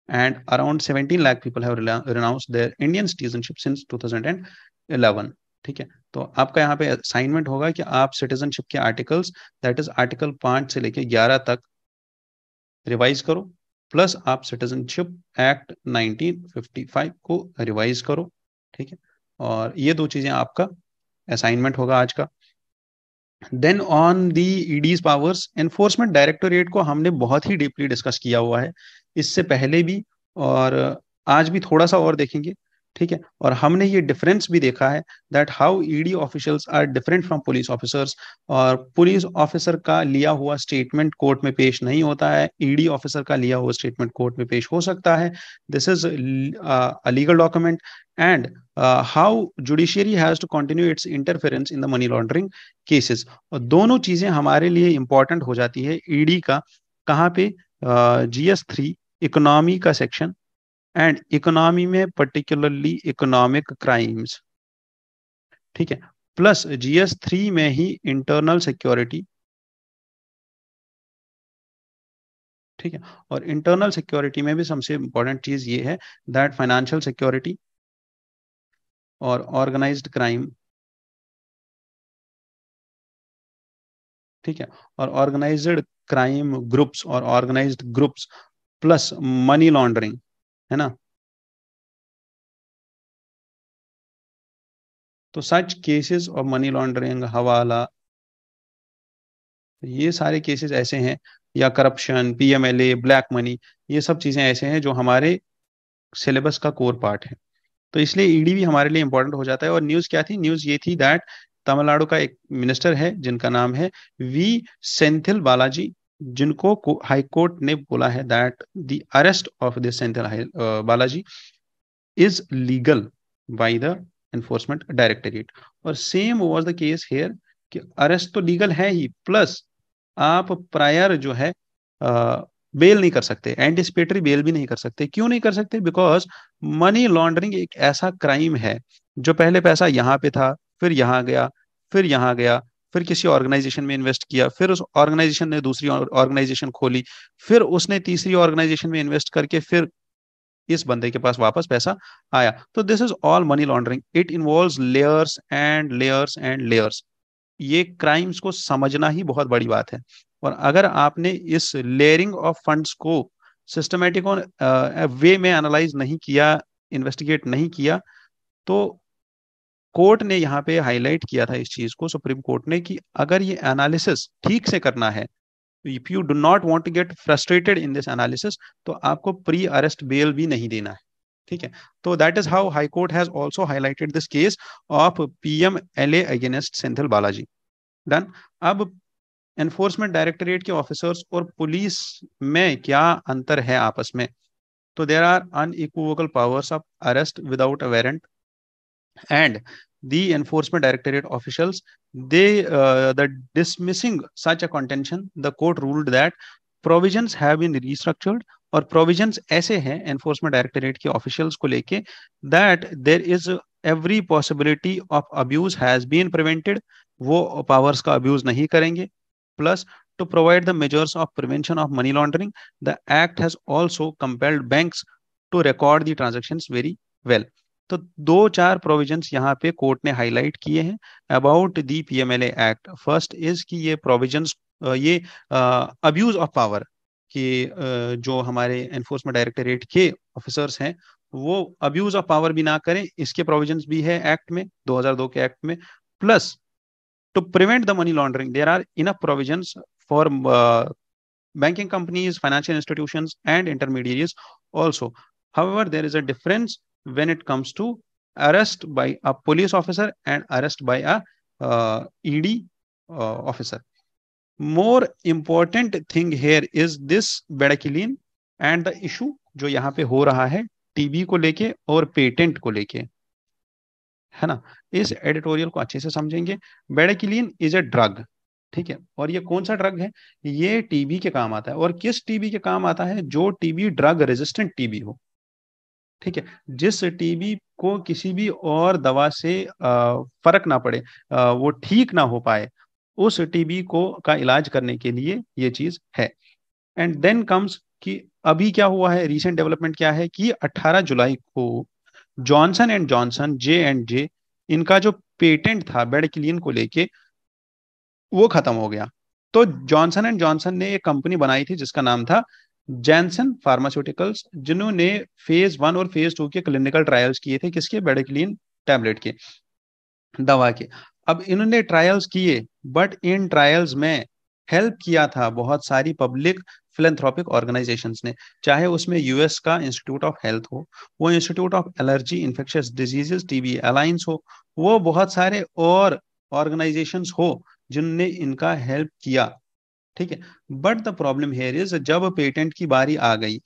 Speaker 1: and around 17 lakh people have renounced their Indian citizenship since 2011. ठीक है तो आपका यहाँ पे असाइनमेंट होगा कि आप सिटीजनशिप के आर्टिकल्स दैट इज आर्टिकल पांच से लेके 11 तक रिवाइज करो प्लस आप सिटीजनशिप एक्ट 1955 को रिवाइज करो ठीक है और ये दो चीजें आपका असाइनमेंट होगा आज का then on the ED's powers enforcement directorate को हमने बहुत ही डीपली डिस्कस किया हुआ है इससे पहले भी और आज भी थोड़ा सा और देखेंगे ठीक है और हमने ये डिफरेंस भी देखा है that how ED officials are different from police officers और पुलिस ऑफिसर का लिया हुआ स्टेटमेंट कोर्ट में पेश नहीं होता है ईडी e ऑफिसर का लिया हुआ स्टेटमेंट कोर्ट में पेश हो सकता है this is a legal document and how judiciary has to continue its interference in the money laundering cases और दोनों चीजें हमारे लिए इंपॉर्टेंट हो जाती है ईडी e का कहाँ पे जीएस uh, थ्री इकोनॉमी का सेक्शन एंड इकोनॉमी में पर्टिकुलरली
Speaker 2: इकोनॉमिक क्राइम्स ठीक है प्लस जीएस थ्री में ही इंटरनल सिक्योरिटी ठीक
Speaker 1: है और इंटरनल सिक्योरिटी में भी सबसे इंपॉर्टेंट चीज ये है दैट फाइनेंशियल सिक्योरिटी
Speaker 2: और ऑर्गेनाइज्ड क्राइम ठीक है और ऑर्गेनाइज्ड क्राइम ग्रुप्स और organised groups plus money laundering है ना तो such cases of money laundering hawala ये सारे केसेस ऐसे हैं या करप्शन पीएमएलए
Speaker 1: ब्लैक मनी ये सब चीजें ऐसे हैं जो हमारे सिलेबस का कोर पार्ट है तो इसलिए ईडी e भी हमारे लिए इंपॉर्टेंट हो जाता है और न्यूज क्या थी न्यूज ये थी दैट तमिलनाडु का एक मिनिस्टर है जिनका नाम है वी सेंथिल बालाजी जिनको हाईकोर्ट ने बोला है that the arrest of this Senthil Balaji is legal by the enforcement directorate और same was the case here कि अरेस्ट तो लीगल है ही प्लस आप प्रायर जो है आ, uh, बेल नहीं कर सकते एंटिसिपेटरी बेल भी नहीं कर सकते क्यों नहीं कर सकते बिकॉज मनी लॉन्ड्रिंग एक ऐसा क्राइम है जो पहले पैसा यहाँ पे था फिर यहाँ गया फिर यहाँ गया फिर किसी ऑर्गेनाइजेशन में इन्वेस्ट किया फिर उस ऑर्गेनाइजेशन ने दूसरी ऑर्गेनाइजेशन खोली फिर उसने तीसरी ऑर्गेनाइजेशन में इन्वेस्ट करके फिर इस बंदे के पास वापस पैसा आया तो this is all money laundering it involve layers and layers and layers ये क्राइम्स को समझना ही बहुत बड़ी बात है और अगर आपने इस लेयरिंग ऑफ फंड्स को सिस्टमेटिक वे uh, में एनालाइज नहीं किया इन्वेस्टिगेट नहीं किया तो कोर्ट ने यहाँ पे हाईलाइट किया था इस चीज को सुप्रीम कोर्ट ने कि अगर ये एनालिसिस ठीक से करना है if you do not want to get frustrated in this analysis तो आपको प्री अरेस्ट बेल भी नहीं देना है ठीक है तो that is how high court has also highlighted this case of L A against Senthil Balaji done अब एनफोर्समेंट डायरेक्टोरेट के ऑफिसर्स और पुलिस में क्या अंतर है आपस में तो there are unequivocal powers of arrest without a warrant and the enforcement directorate officials they uh, the dismissing such a contention the court ruled that provisions have been restructured or provisions ऐसे हैं Enforcement Directorate के officials को लेके that there is every possibility of abuse has been prevented. वो पावर्स का अब्यूज नहीं करेंगे to provide the measures of prevention of money laundering, the Act has also compelled banks to record the transactions very well. तो दो चार प्रोविजंस यहाँ पे कोर्ट ने हाईलाइट किए हैं about the P M L act first is कि ये प्रोविजंस ये अब्यूज ऑफ पावर कि जो हमारे एनफोर्समेंट डायरेक्टरेट के ऑफिसर्स हैं वो अब्यूज ऑफ पावर भी ना करें इसके प्रोविजंस भी है एक्ट में 2002 के एक्ट में plus to prevent the money laundering there are enough provisions for banking companies financial institutions and intermediaries also however there is a difference when it comes to arrest by a police officer and arrest by a uh, ED uh, officer. More important thing here is this bedaquiline and the issue जो यहाँ पे हो रहा है टीबी को लेके और पेटेंट को लेके है ना इस एडिटोरियल को अच्छे से समझेंगे बेडाकिलीन इज ए ड्रग ठीक है और ये कौन सा ड्रग है ये टीबी के काम आता है और किस टीबी के काम आता है जो टीबी ड्रग रेजिस्टेंट टीबी हो ठीक है जिस टीबी को किसी भी और दवा से फर्क ना पड़े वो ठीक ना हो पाए उस टीबी को का इलाज करने के लिए ये चीज है एंड देन कम्स कि अभी क्या हुआ है रिसेंट डेवलपमेंट क्या है कि 18 जुलाई को Johnson and Johnson J and J इनका जो पेटेंट था बेड क्लीन को लेके वो खत्म हो गया तो जॉनसन एंड जॉनसन ने एक कंपनी बनाई थी जिसका नाम था जैनसन फार्मास्यूटिकल्स जिन्होंने फेज वन और फेज टू के क्लिनिकल ट्रायल्स किए थे किसके बेडिक्लिन टैबलेट के दवा के अब इन्होंने ट्रायल्स किए बट इन ट्रायल्स में हेल्प किया था बहुत सारी पब्लिक फिलेंथ्रॉपिक ऑर्गेनाइजेशन ने चाहे उसमें यूएस का इंस्टीट्यूट ऑफ हेल्थ हो वो institute of allergy infectious diseases TB alliance हो वो बहुत सारे और ऑर्गेनाइजेशन हो जिनने इनका हेल्प किया ठीक है but the problem here is जब पेटेंट की बारी आ गई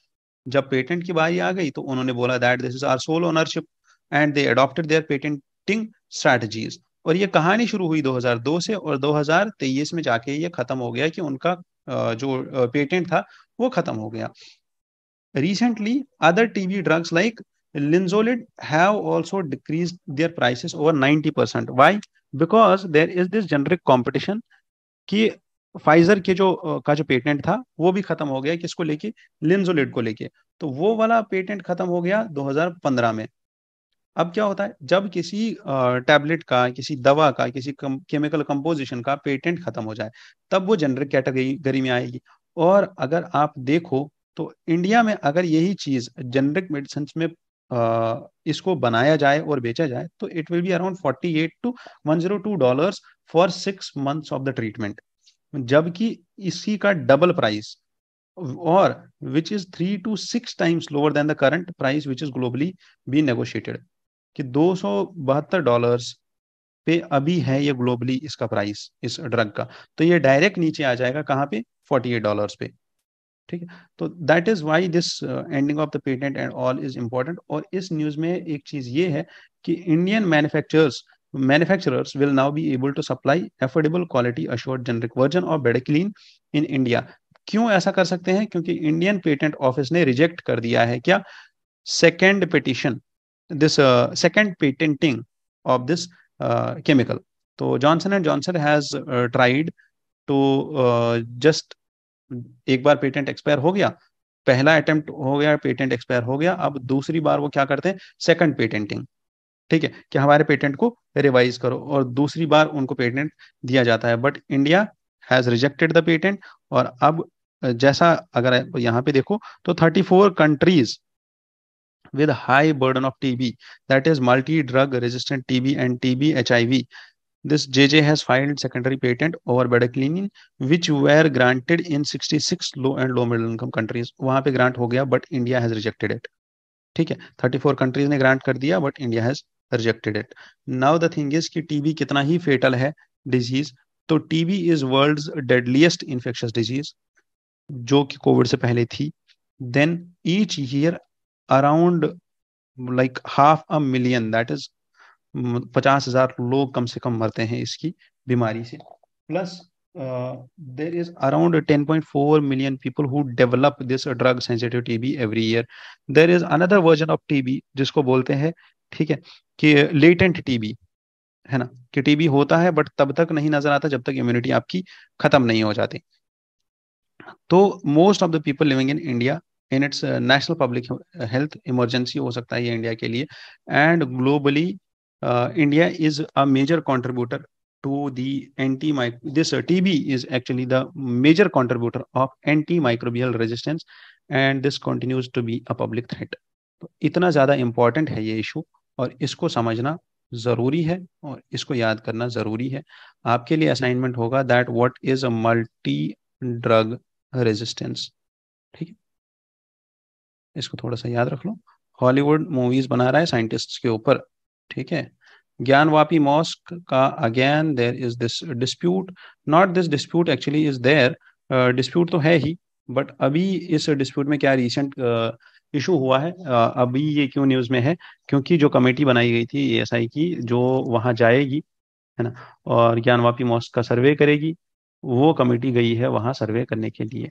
Speaker 1: जब पेटेंट की बारी आ गई तो उन्होंने बोला that this is our sole ownership and they adopted their patenting strategies और ये कहानी शुरू हुई 2002 से और 2023 में जाके ये खत्म हो गया कि उनका जो पेटेंट था वो खत्म हो गया recently other TB drugs like linezolid have also decrease their prices over 90% why because there is this generic competition कि फाइजर के जो का जो पेटेंट था वो भी खत्म हो गया किसको लेके लिंजोलिड को लेके तो वो वाला पेटेंट खत्म हो गया 2015 में अब क्या होता है जब किसी टैबलेट का किसी दवा का किसी केमिकल कंपोजिशन का पेटेंट खत्म हो जाए तब वो जेनरिक कैटेगरी में आएगी और अगर आप देखो तो इंडिया में अगर यही चीज जेनरिक मेडिसिन में आ, इसको बनाया जाए और बेचा जाए तो it will be around 48 to 102 dollars for six months of the treatment जबकि इसी का डबल प्राइस और which is three to six times lower than the current price which is globally be negotiated कि दो सौ बहत्तर डॉलर पे अभी है ये ग्लोबली इसका प्राइस इस ड्रग का तो ये डायरेक्ट नीचे आ जाएगा कहाँ पे फोर्टी एट डॉलर पे ठीक है तो that is why this ending of the patent and all is important और इस न्यूज में एक चीज ये है कि Indian manufacturers manufacturers will now be able to supply affordable quality assured generic version of Bedecaline in India. क्यों ऐसा कर सकते हैं क्योंकि इंडियन पेटेंट ऑफिस ने रिजेक्ट कर दिया है क्या second petition this second patenting of this chemical तो Johnson and Johnson has tried to just एक बार पेटेंट एक्सपायर हो गया पहला अटेम्प्ट हो गया पेटेंट एक्सपायर हो गया अब दूसरी बार वो क्या करते हैं सेकंड पेटेंटिंग ठीक है कि हमारे पेटेंट को रिवाइज करो और दूसरी बार उनको पेटेंट दिया जाता है but India has rejected the patent और अब जैसा अगर यहाँ पे देखो तो thirty four countries with high burden of T B that is multi drug resistant TB and TB H this J J has filed secondary patent over bedaquiline which were granted in sixty six low and low middle income countries वहां पर ग्रांट हो गया but India has rejected it ठीक है थर्टी फोर कंट्रीज ने ग्रांट कर दिया but India has rejected it now the thing is कि टीबी कितना ही फेटल है डिजीज तो TB is world deadliest infectious disease जो कि कोविड से पहले थी then each year around like half a million that is पचास हजार लोग कम से कम मरते हैं इसकी बीमारी से plus there is around 10.4 million people who develop this drug sensitive TB every year. There is another version of TB जिसको बोलते हैं ठीक है कि लेटेंट टीबी है ना कि टीबी होता है बट तब तक नहीं नजर आता जब तक इम्यूनिटी आपकी खत्म नहीं हो जाती तो most of the people living in India in its national public health emergency हो सकता है ये इंडिया के लिए and globally India is a major contributor to the anti this uh, tb is actually the major contributor of anti microbial resistance and this to to be a public threat इतना ज्यादा इंपॉर्टेंट है ये इशू और इसको समझना ज़रूरी है और इसको याद करना ज़रूरी है आपके लिए असाइनमेंट होगा that what is a multi drug resistance ठीक है इसको थोड़ा सा याद रख लो हॉलीवुड मूवीज बना रहा है साइंटिस्ट के ऊपर ठीक है ज्ञानवापी मॉस्क का again there is this dispute not this dispute actually is there dispute तो है ही बट अभी इस डिस्प्यूट में क्या रिसेंट uh, इशू हुआ है अभी ये क्यों न्यूज़ में है क्योंकि जो कमेटी बनाई गई थी एस की जो वहाँ जाएगी है ना और ज्ञानवापी मॉस्क का सर्वे करेगी वो कमेटी गई है वहाँ सर्वे करने के लिए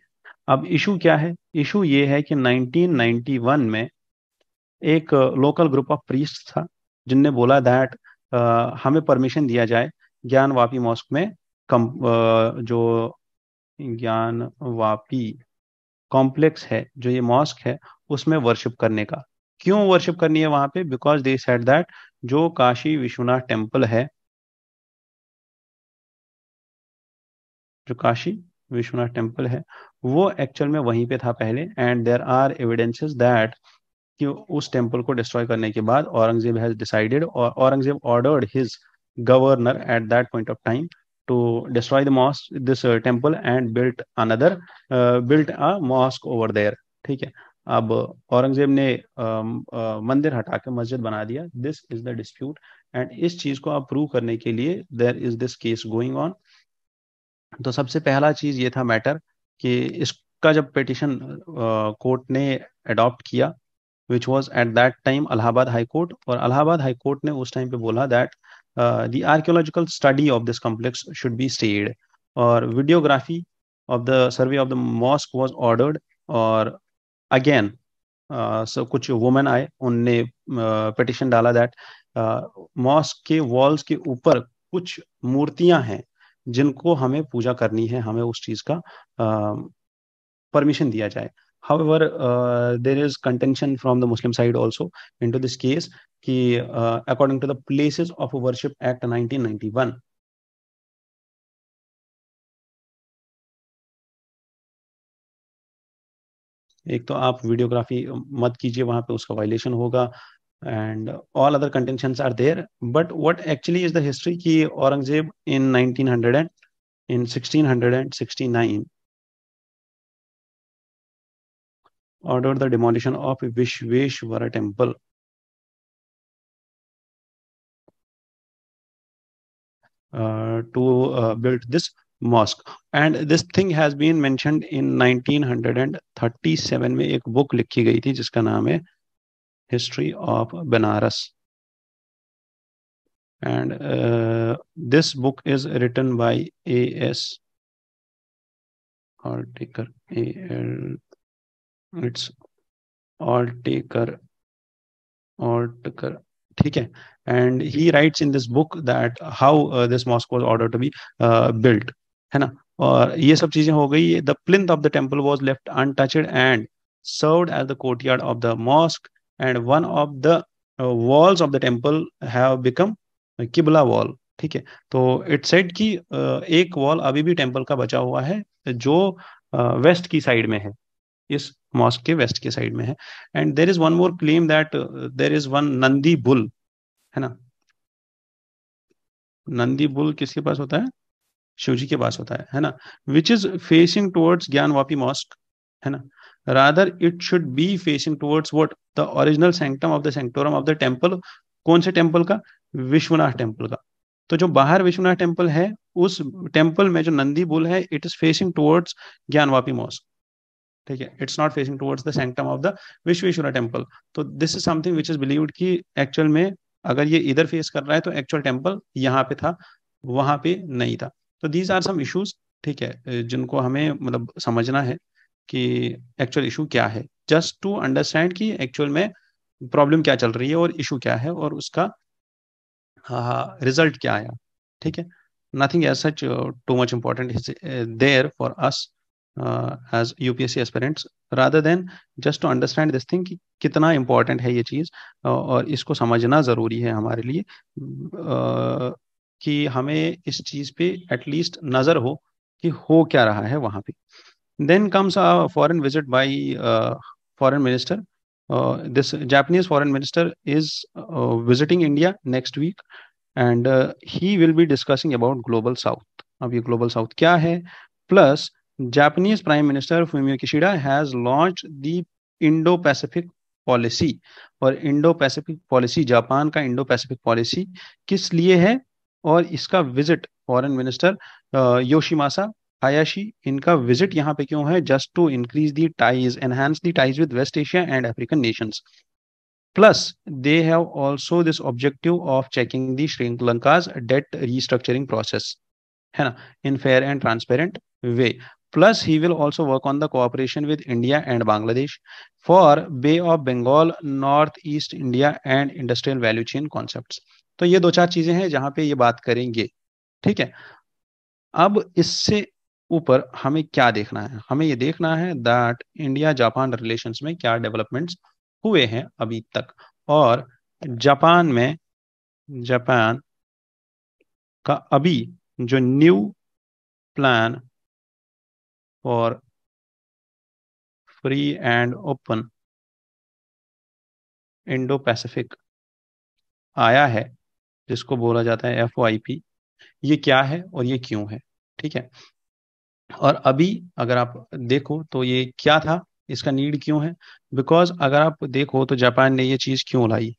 Speaker 1: अब इशू क्या है इशू ये है कि 1991 में एक लोकल ग्रुप ऑफ प्रीस्ट था जिनने बोला दैट हमें परमिशन दिया जाए ज्ञानवापी मॉस्क में कम आ, जो ज्ञानवापी कॉम्प्लेक्स है जो ये मॉस्क है उसमें वर्शिप करने का क्यों वर्शिप करनी है वहां पे बिकॉज दे सेड दैट
Speaker 2: जो काशी विश्वनाथ टेम्पल है जो काशी विश्वनाथ टेम्पल है वो एक्चुअल में वहीं पे था पहले and
Speaker 1: there are evidences that कि उस टेम्पल को डिस्ट्रॉय करने के बाद औरंगजेब हैज डिसाइडेड और Aurangzeb ordered his governor at that point of time to destroy the mosque this temple and built another built a mosque over there ठीक है अब औरंगजेब ने मंदिर हटा के मस्जिद बना दिया this is the dispute and इस चीज को आप प्रूव करने के लिए there is this case going on तो सबसे पहला चीज ये था मैटर कि इसका जब पिटिशन कोर्ट ने अडॉप्ट किया which was at that time Allahabad high court और अलाहाबाद हाई कोर्ट ने उस टाइम पे बोला that the archaeological study of this complex should be stayed और videography of the survey of the mosque was ordered और again uh, so कुछ वुमेन आए उनने पिटिशन डाला दैट मॉस्क के वॉल्स के ऊपर कुछ मूर्तियां हैं जिनको हमें पूजा करनी है हमें उस चीज का परमिशन दिया जाए however uh, there is contention from the muslim side also into this case ki uh,
Speaker 2: according to the places of worship act 1991 एक तो आप वीडियोग्राफी मत कीजिए वहां पे उसका वायलेशन होगा and all other
Speaker 1: contention are there but what actually is the history की Aurangzeb in nineteen hundred and
Speaker 2: in sixteen hundred and sixty nine order the demolition of Vishweshwar temple to built this
Speaker 1: mosque and this thing has been mentioned in 1937 में एक बुक लिखी गई थी जिसका नाम है history of Banaras
Speaker 2: and this book is written by A S Altekar A L it's Altekar ठीक है
Speaker 1: and he writes in this book that how this mosque mosque order to be built है ना और ये सब चीजें हो गई the plinth of the temple was left untouched and serve as the courtyard of the mosque and one of the walls of the temple have become qibla wall ठीक है तो इट सेट की एक वॉल अभी भी टेम्पल का बचा हुआ है जो वेस्ट uh, की साइड में है इस मॉस्क के वेस्ट के साइड में है and there is one more claim that there is one Nandi bull है ना नंदी बुल किसके पास होता है शिवजी के पास होता है है ना विच इज फेसिंग टुवर्ड्स ज्ञान वापी मॉस्क है ना rather it should be facing towards what the original sanctum of the sanctorum of the temple कौन से टेम्पल का विश्वनाथ टेम्पल का तो जो बाहर विश्वनाथ टेम्पल है उस टेम्पल में जो नंदी बुल है इट इज फेसिंग टुवर्ड्स वापी मॉस्क ठीक है it's not facing towards the sanctum of the Vishweshwara temple तो this is something which is believe की एक्चुअल में अगर ये इधर फेस कर रहा है तो एक्चुअल टेम्पल यहाँ पे था वहां पे नहीं था तो दीज आर सम इश्यूज ठीक है जिनको हमें मतलब समझना है कि एक्चुअल इशू क्या है जस्ट टू अंडरस्टैंड कि एक्चुअल में प्रॉब्लम क्या चल रही है और इशू क्या है और उसका रिजल्ट हाँ, हाँ, क्या आया ठीक है nothing as such too much important is there for us as UPSC aspirants rather than just to understand this thing कितना इम्पोर्टेंट है ये चीज़ और इसको समझना ज़रूरी है हमारे लिए uh, कि हमें इस चीज पे एटलीस्ट नजर हो कि हो क्या रहा है वहां पे then comes a foreign visit by foreign minister this Japanese foreign minister is visiting India next week and he will be discussing about global south अब ये ग्लोबल साउथ क्या है plus Japanese prime minister Fumio Kishida has launch the Indo Pacific policy और इंडो पैसिफिक पॉलिसी जापान का इंडो पैसिफिक पॉलिसी किस लिए है और इसका visit foreign minister Yoshimasa Hayashi इनका विजिट यहाँ पे क्यों है just to increase the ties enhance the ties with West Asia and African nations plus they have also this objective of checking the Sri Lanka's debt restructuring process है ना in fair and transparent way plus he will also work on the cooperation with India and Bangladesh for bay of Bengal north east India and industrial value chain concepts तो ये दो चार चीजें हैं जहां पे ये बात करेंगे ठीक है अब इससे ऊपर हमें क्या देखना है हमें ये देखना है दैट इंडिया जापान रिलेशन में क्या डेवलपमेंट्स हुए हैं अभी तक और जापान में
Speaker 2: जापान का अभी जो new plan for free and open Indo Pacific आया है जिसको बोला जाता है एफ ये क्या है और ये क्यों है ठीक
Speaker 1: है और अभी अगर आप देखो तो ये क्या था इसका नीड क्यों है बिकॉज अगर आप देखो तो जापान ने ये चीज क्यों लाई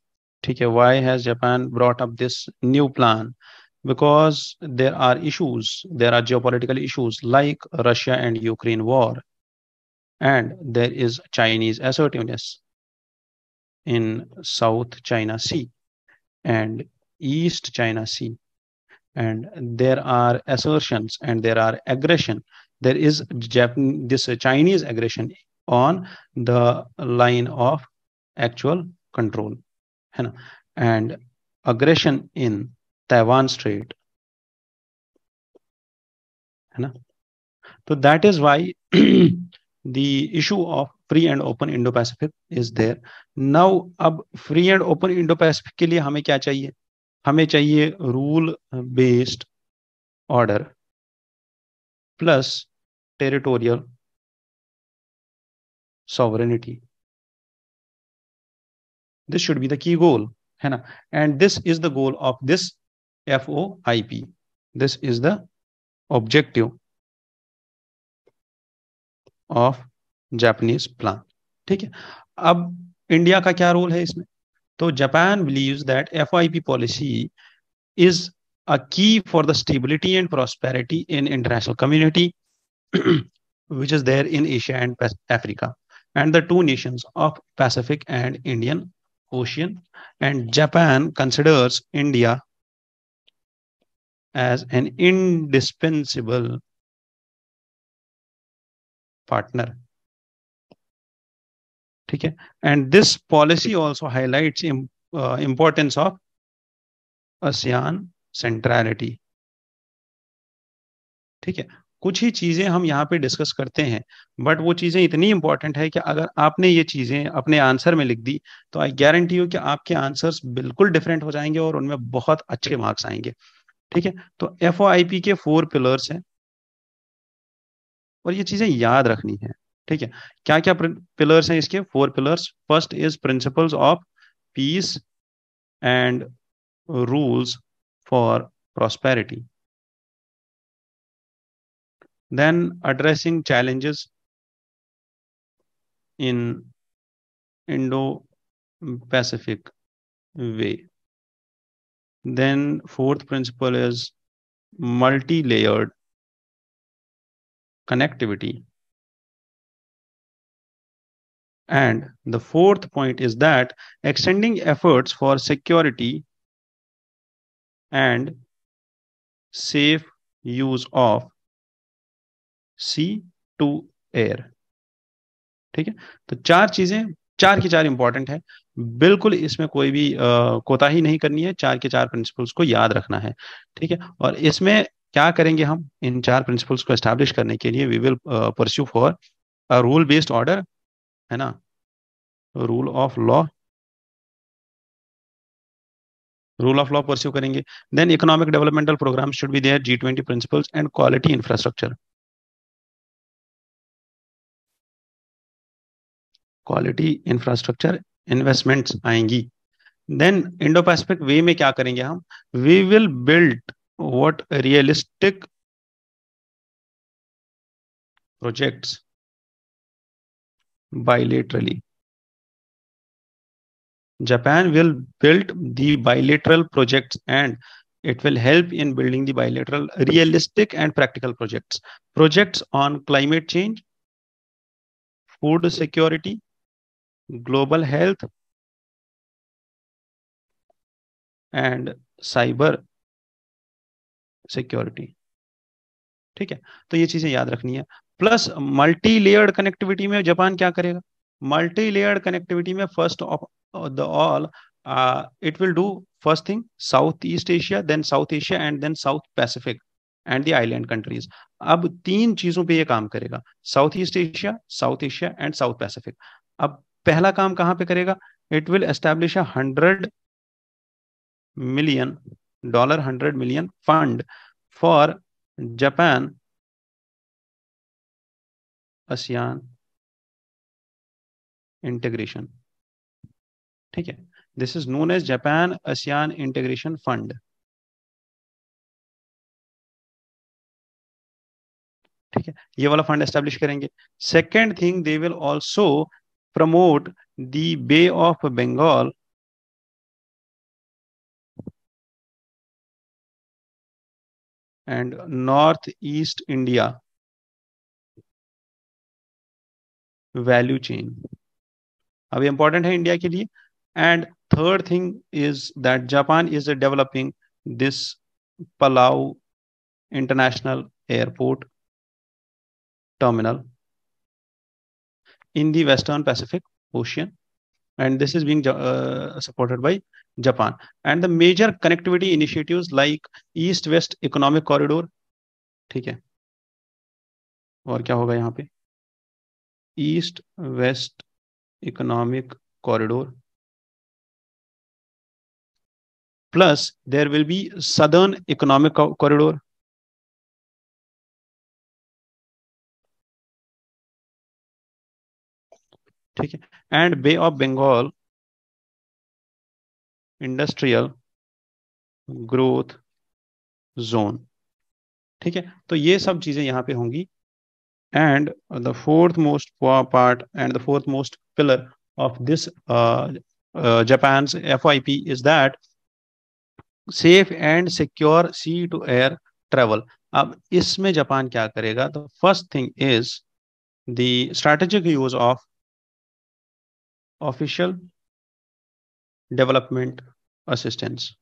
Speaker 1: ठीक है why has Japan brought up this new plan because there are issues there are geopolitical issues like Russia and Ukraine war and there is Chinese assertiveness in South China Sea and East China Sea. And there are assertions and there are aggression. There is Japan, this Chinese aggression on the
Speaker 2: line of actual control. And aggression in Taiwan Strait.
Speaker 1: So that is why [CLEARS THROAT] the issue of free and open Indo-Pacific is there. Now, ab free and open Indo-Pacific के लिए हमें क्या चाहिए
Speaker 2: हमें चाहिए rule based order plus territorial sovereignty this should be the key goal है ना and this is the goal of this F O I P this is the objective of Japanese plan
Speaker 1: ठीक है अब इंडिया का क्या रोल है इसमें So Japan believes that FIP policy is a key for the stability and prosperity in international community, [CLEARS THROAT] which is there in Asia and Africa, and the two nations of Pacific and Indian Ocean. And Japan considers
Speaker 2: India as an indispensable partner ठीक है and this policy also highlight importance of ASEAN centrality ठीक
Speaker 1: है कुछ ही चीज़ें हम यहाँ पे डिस्कस करते हैं बट वो चीज़ें इतनी इंपॉर्टेंट है कि अगर आपने ये चीज़ें अपने आंसर में लिख दी तो आई गारंटी यू कि आपके आंसर्स बिल्कुल डिफरेंट हो जाएंगे और उनमें बहुत अच्छे मार्क्स आएंगे ठीक है तो एफ के फोर पिलर्स हैं और ये चीज़ें याद रखनी है ठीक है क्या क्या पिलर्स हैं
Speaker 2: इसके four pillars first is principle of peace and rules for prosperity then addressing challenges in Indo Pacific way then fourth principle is multi layered connectivity And the fourth point is that extending efforts for security and safe use of sea to air ठीक है तो
Speaker 1: चार चीजें चार की चार इंपॉर्टेंट है बिल्कुल इसमें कोई भी कोताही नहीं करनी है चार के चार प्रिंसिपल्स को याद रखना है ठीक है और इसमें क्या करेंगे हम इन चार
Speaker 2: प्रिंसिपल्स को एस्टैब्लिश करने के लिए we will pursue for a rule based order है ना rule of law rule of law pursue करेंगे then economic developmental program should be there G twenty principles and quality infrastructure quality infrastructure investment आएंगी देन इंडो पैसिफिक वे में क्या करेंगे हम we will build what realistic projects bilaterally. Japan will build the bilateral
Speaker 1: projects and it will help in building the bilateral realistic and practical projects.
Speaker 2: Projects on climate change, food security, global health, and cyber security. ठीक है
Speaker 1: तो ये चीजें याद रखनी है प्लस मल्टी लेयर्ड कनेक्टिविटी में जापान क्या करेगा मल्टी लेयर्ड कनेक्टिविटी में first of the all it will do first thing South East Asia then South Asia and then South Pacific and the island countries अब तीन चीजों पे ये काम करेगा South East Asia South Asia and South Pacific अब पहला काम कहां पे करेगा it will establish a hundred
Speaker 2: million dollar hundred million fund for Japan ASEAN integration ठीक है this is known as Japan ASEAN integration fund ठीक है ये वाला फंड एस्टेब्लिश करेंगे second thing they will also promote the Bay of Bengal and North east India value chain अभी इंपॉर्टेंट है इंडिया के लिए and third thing is that Japan
Speaker 1: is developing this Palau international airport terminal in the western Pacific Ocean and this is being supported by Japan and the major connectivity initiative like East West economic corridor ठीक है
Speaker 2: और क्या होगा यहाँ पे East West economic corridor plus there will be southern economic corridor ठीक है and Bay of Bengal industrial growth zone ठीक है तो ये सब चीजें
Speaker 1: यहां पे होंगी and the fourth most part and the fourth most pillar of this uh, uh, Japan's FIP is that safe and secure sea to air travel. Now, isme Japan kya
Speaker 2: karega? The first thing is the strategic use of official development assistance.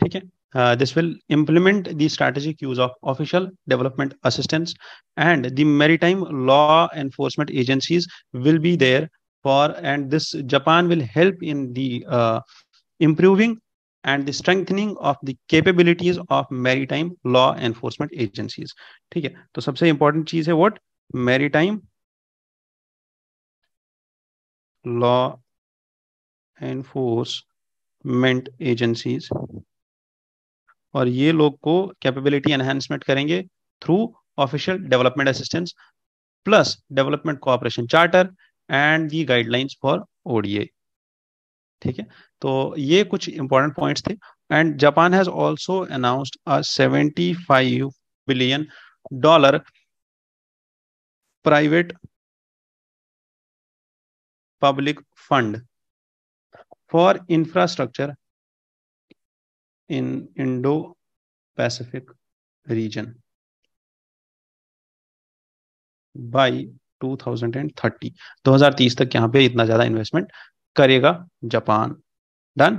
Speaker 2: ठीक uh, this will implement
Speaker 1: the strategic use of official development assistance and the maritime law enforcement agencies will be there for and this japan will help in the uh, improving and the strengthening of the capabilities of maritime
Speaker 2: law enforcement agencies Okay. So तो important चीज है what maritime law enforcement agencies और ये लोग को
Speaker 1: कैपेबिलिटी एनहेंसमेंट करेंगे through official development assistance plus development cooperation charter and the guidelines for ODA ठीक है तो ये कुछ इंपॉर्टेंट पॉइंट्स थे and Japan has also announced a
Speaker 2: 75 billion dollar private public fund for infrastructure in indo pacific region by
Speaker 1: 2030 2030 तक यहां पे इतना ज्यादा इन्वेस्टमेंट करेगा जापान
Speaker 2: डन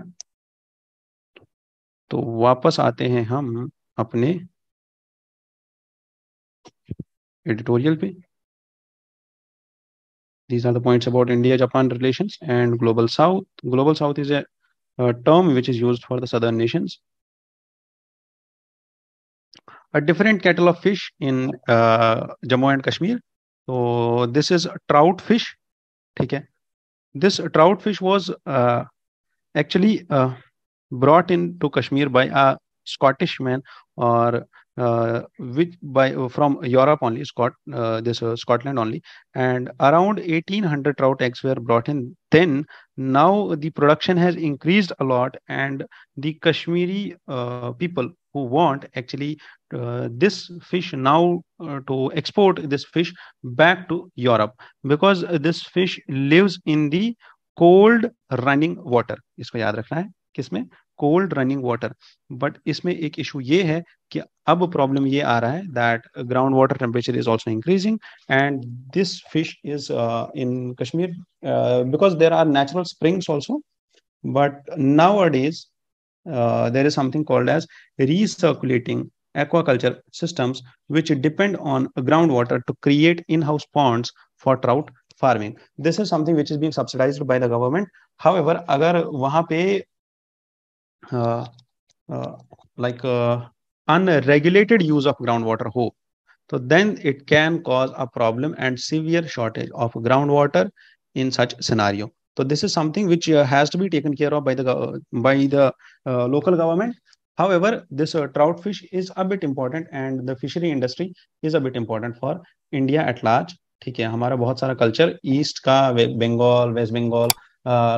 Speaker 2: तो वापस आते हैं हम अपने एडिटोरियल पे these are the points about India Japan relations and global south global south
Speaker 1: is a uh, term which is used for the southern nations. A different kettle of fish in uh, Jammu and Kashmir. So this is trout fish. Okay. This trout fish was uh, actually uh, brought into Kashmir by a Scottish man or uh, which by uh, from Europe only, Scot uh, this Scotland only, and around 1800 trout eggs were brought in. Then now the production has increased a lot, and the Kashmiri people who want actually uh, this fish now uh, to export this fish back to Europe because this fish lives in the cold running water. इसको याद रखना है किसमें कोल्ड रनिंग वाटर बट इसमें एक इशू ये है कि अब प्रॉब्लम ये आ रहा है that ground water temperature is also increasing and this fish is in Kashmir because there are natural springs also but now uh is there is something called as recirculating aquaculture system which depend on ground water to create in house ponds for trout farming this is something which is being subsidize by the government however अगर वहां पे like unregulated use of ground water हो तो then it can cause a problem and severe shortage of ground water in such scenario तो this is something which has be taken care of by by the local government however this trout fish is a bit important and the fishery industry is a bit important for India at large ठीक है हमारा बहुत सारा कल्चर ईस्ट का Bengal West Bengal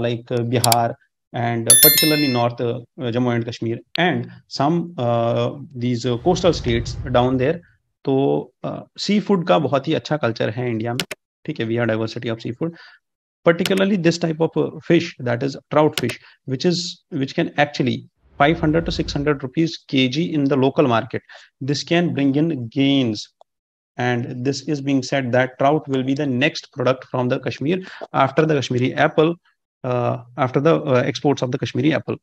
Speaker 1: like Bihar and particularly North uh, Jammu and Kashmir and some uh, these uh, coastal states down there. So seafood food का बहुत ही अच्छा कल्चर है इंडिया में ठीक है we are diversity of particularly this type of fish that is trout fish which is which can actually 500 to 600 rupees kg in the local market this can bring in gains and this is being said that trout will be the next product from the kashmir after the kashmiri apple uh, after the uh, exports of the Kashmiri apple.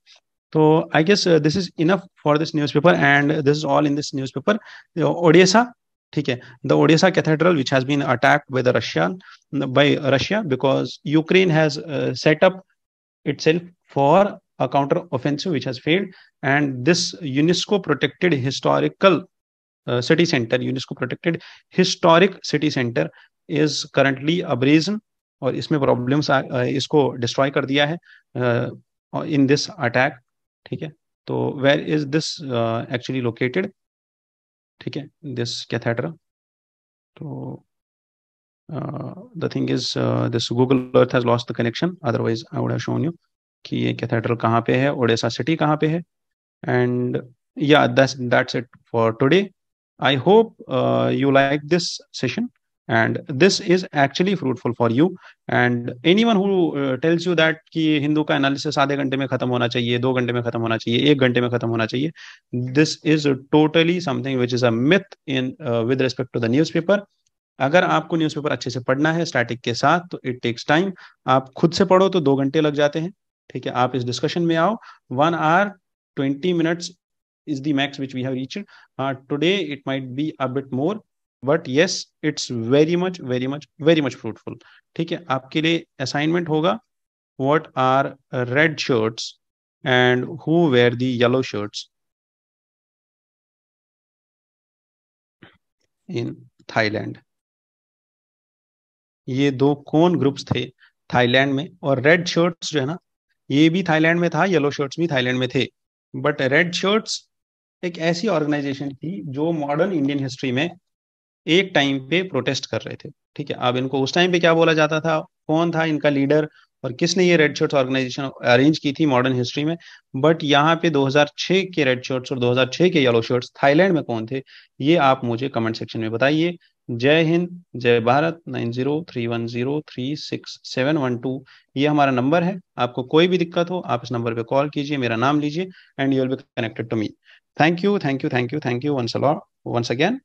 Speaker 1: So I guess uh, this is enough for this newspaper, and this is all in this newspaper. The Odisha ठीक है the Odesa cathedral which has been attacked by the Russian by Russia because Ukraine has set up itself for a counter offensive which has failed and this unesco protected historical uh, city center unesco protected historic city center is currently a brazen और इसमें प्रॉब्लम्स इसको डिस्ट्रॉय कर दिया है
Speaker 2: इन दिस अटैक ठीक है तो where is this actually located ठीक है दिस कैथेड्रल तो
Speaker 1: the thing is this Google Earth has lost the connection otherwise I would have shown you कि ये कैथेड्रल कहाँ पे है ओडेसा सिटी कहाँ पे है एंड या that's it for today I hope you like this session and this is actually fruitful for you and anyone who uh, tells you that कि हिंदू का एनालिसिस आधे घंटे में खत्म होना चाहिए दो घंटे में खत्म होना चाहिए एक घंटे में खत्म होना चाहिए this is totally something which is a myth in with respect to the newspaper अगर आपको न्यूज़पेपर अच्छे से पढ़ना है स्टैटिक के साथ तो इट टेक्स टाइम आप खुद से पढ़ो तो दो घंटे लग जाते हैं ठीक है आप इस डिस्कशन में आओ one hour twenty minutes is the max which we have reach today it might be a bit more but yes it's very much very much very much fruitful ठीक है आपके लिए असाइनमेंट होगा what are red
Speaker 2: shirts and who were the yellow shirts in Thailand ये दो कौन ग्रुप्स थे थाईलैंड में और रेड शर्ट्स जो है ना ये भी
Speaker 1: थाईलैंड में था येलो शर्ट्स भी थाईलैंड में थे बट रेड शर्ट्स एक ऐसी ऑर्गेनाइजेशन थी जो मॉडर्न इंडियन हिस्ट्री में एक टाइम पे प्रोटेस्ट कर रहे थे ठीक है अब इनको उस टाइम पे क्या बोला जाता था कौन था इनका लीडर और किसने ये रेड शर्ट्स ऑर्गेनाइजेशन अरेंज की थी मॉडर्न हिस्ट्री में बट यहाँ पे 2006 के रेड शर्ट्स और 2006 के येलो शर्ट्स थाईलैंड में कौन थे ये आप मुझे कमेंट सेक्शन में बताइए जय हिंद जय Bharat nine zero three one zero three six seven one two ये हमारा नंबर है आपको कोई भी दिक्कत हो आप इस नंबर पे कॉल कीजिए मेरा नाम लीजिए and you will be connected to me thank you thank you thank you thank you
Speaker 2: once once again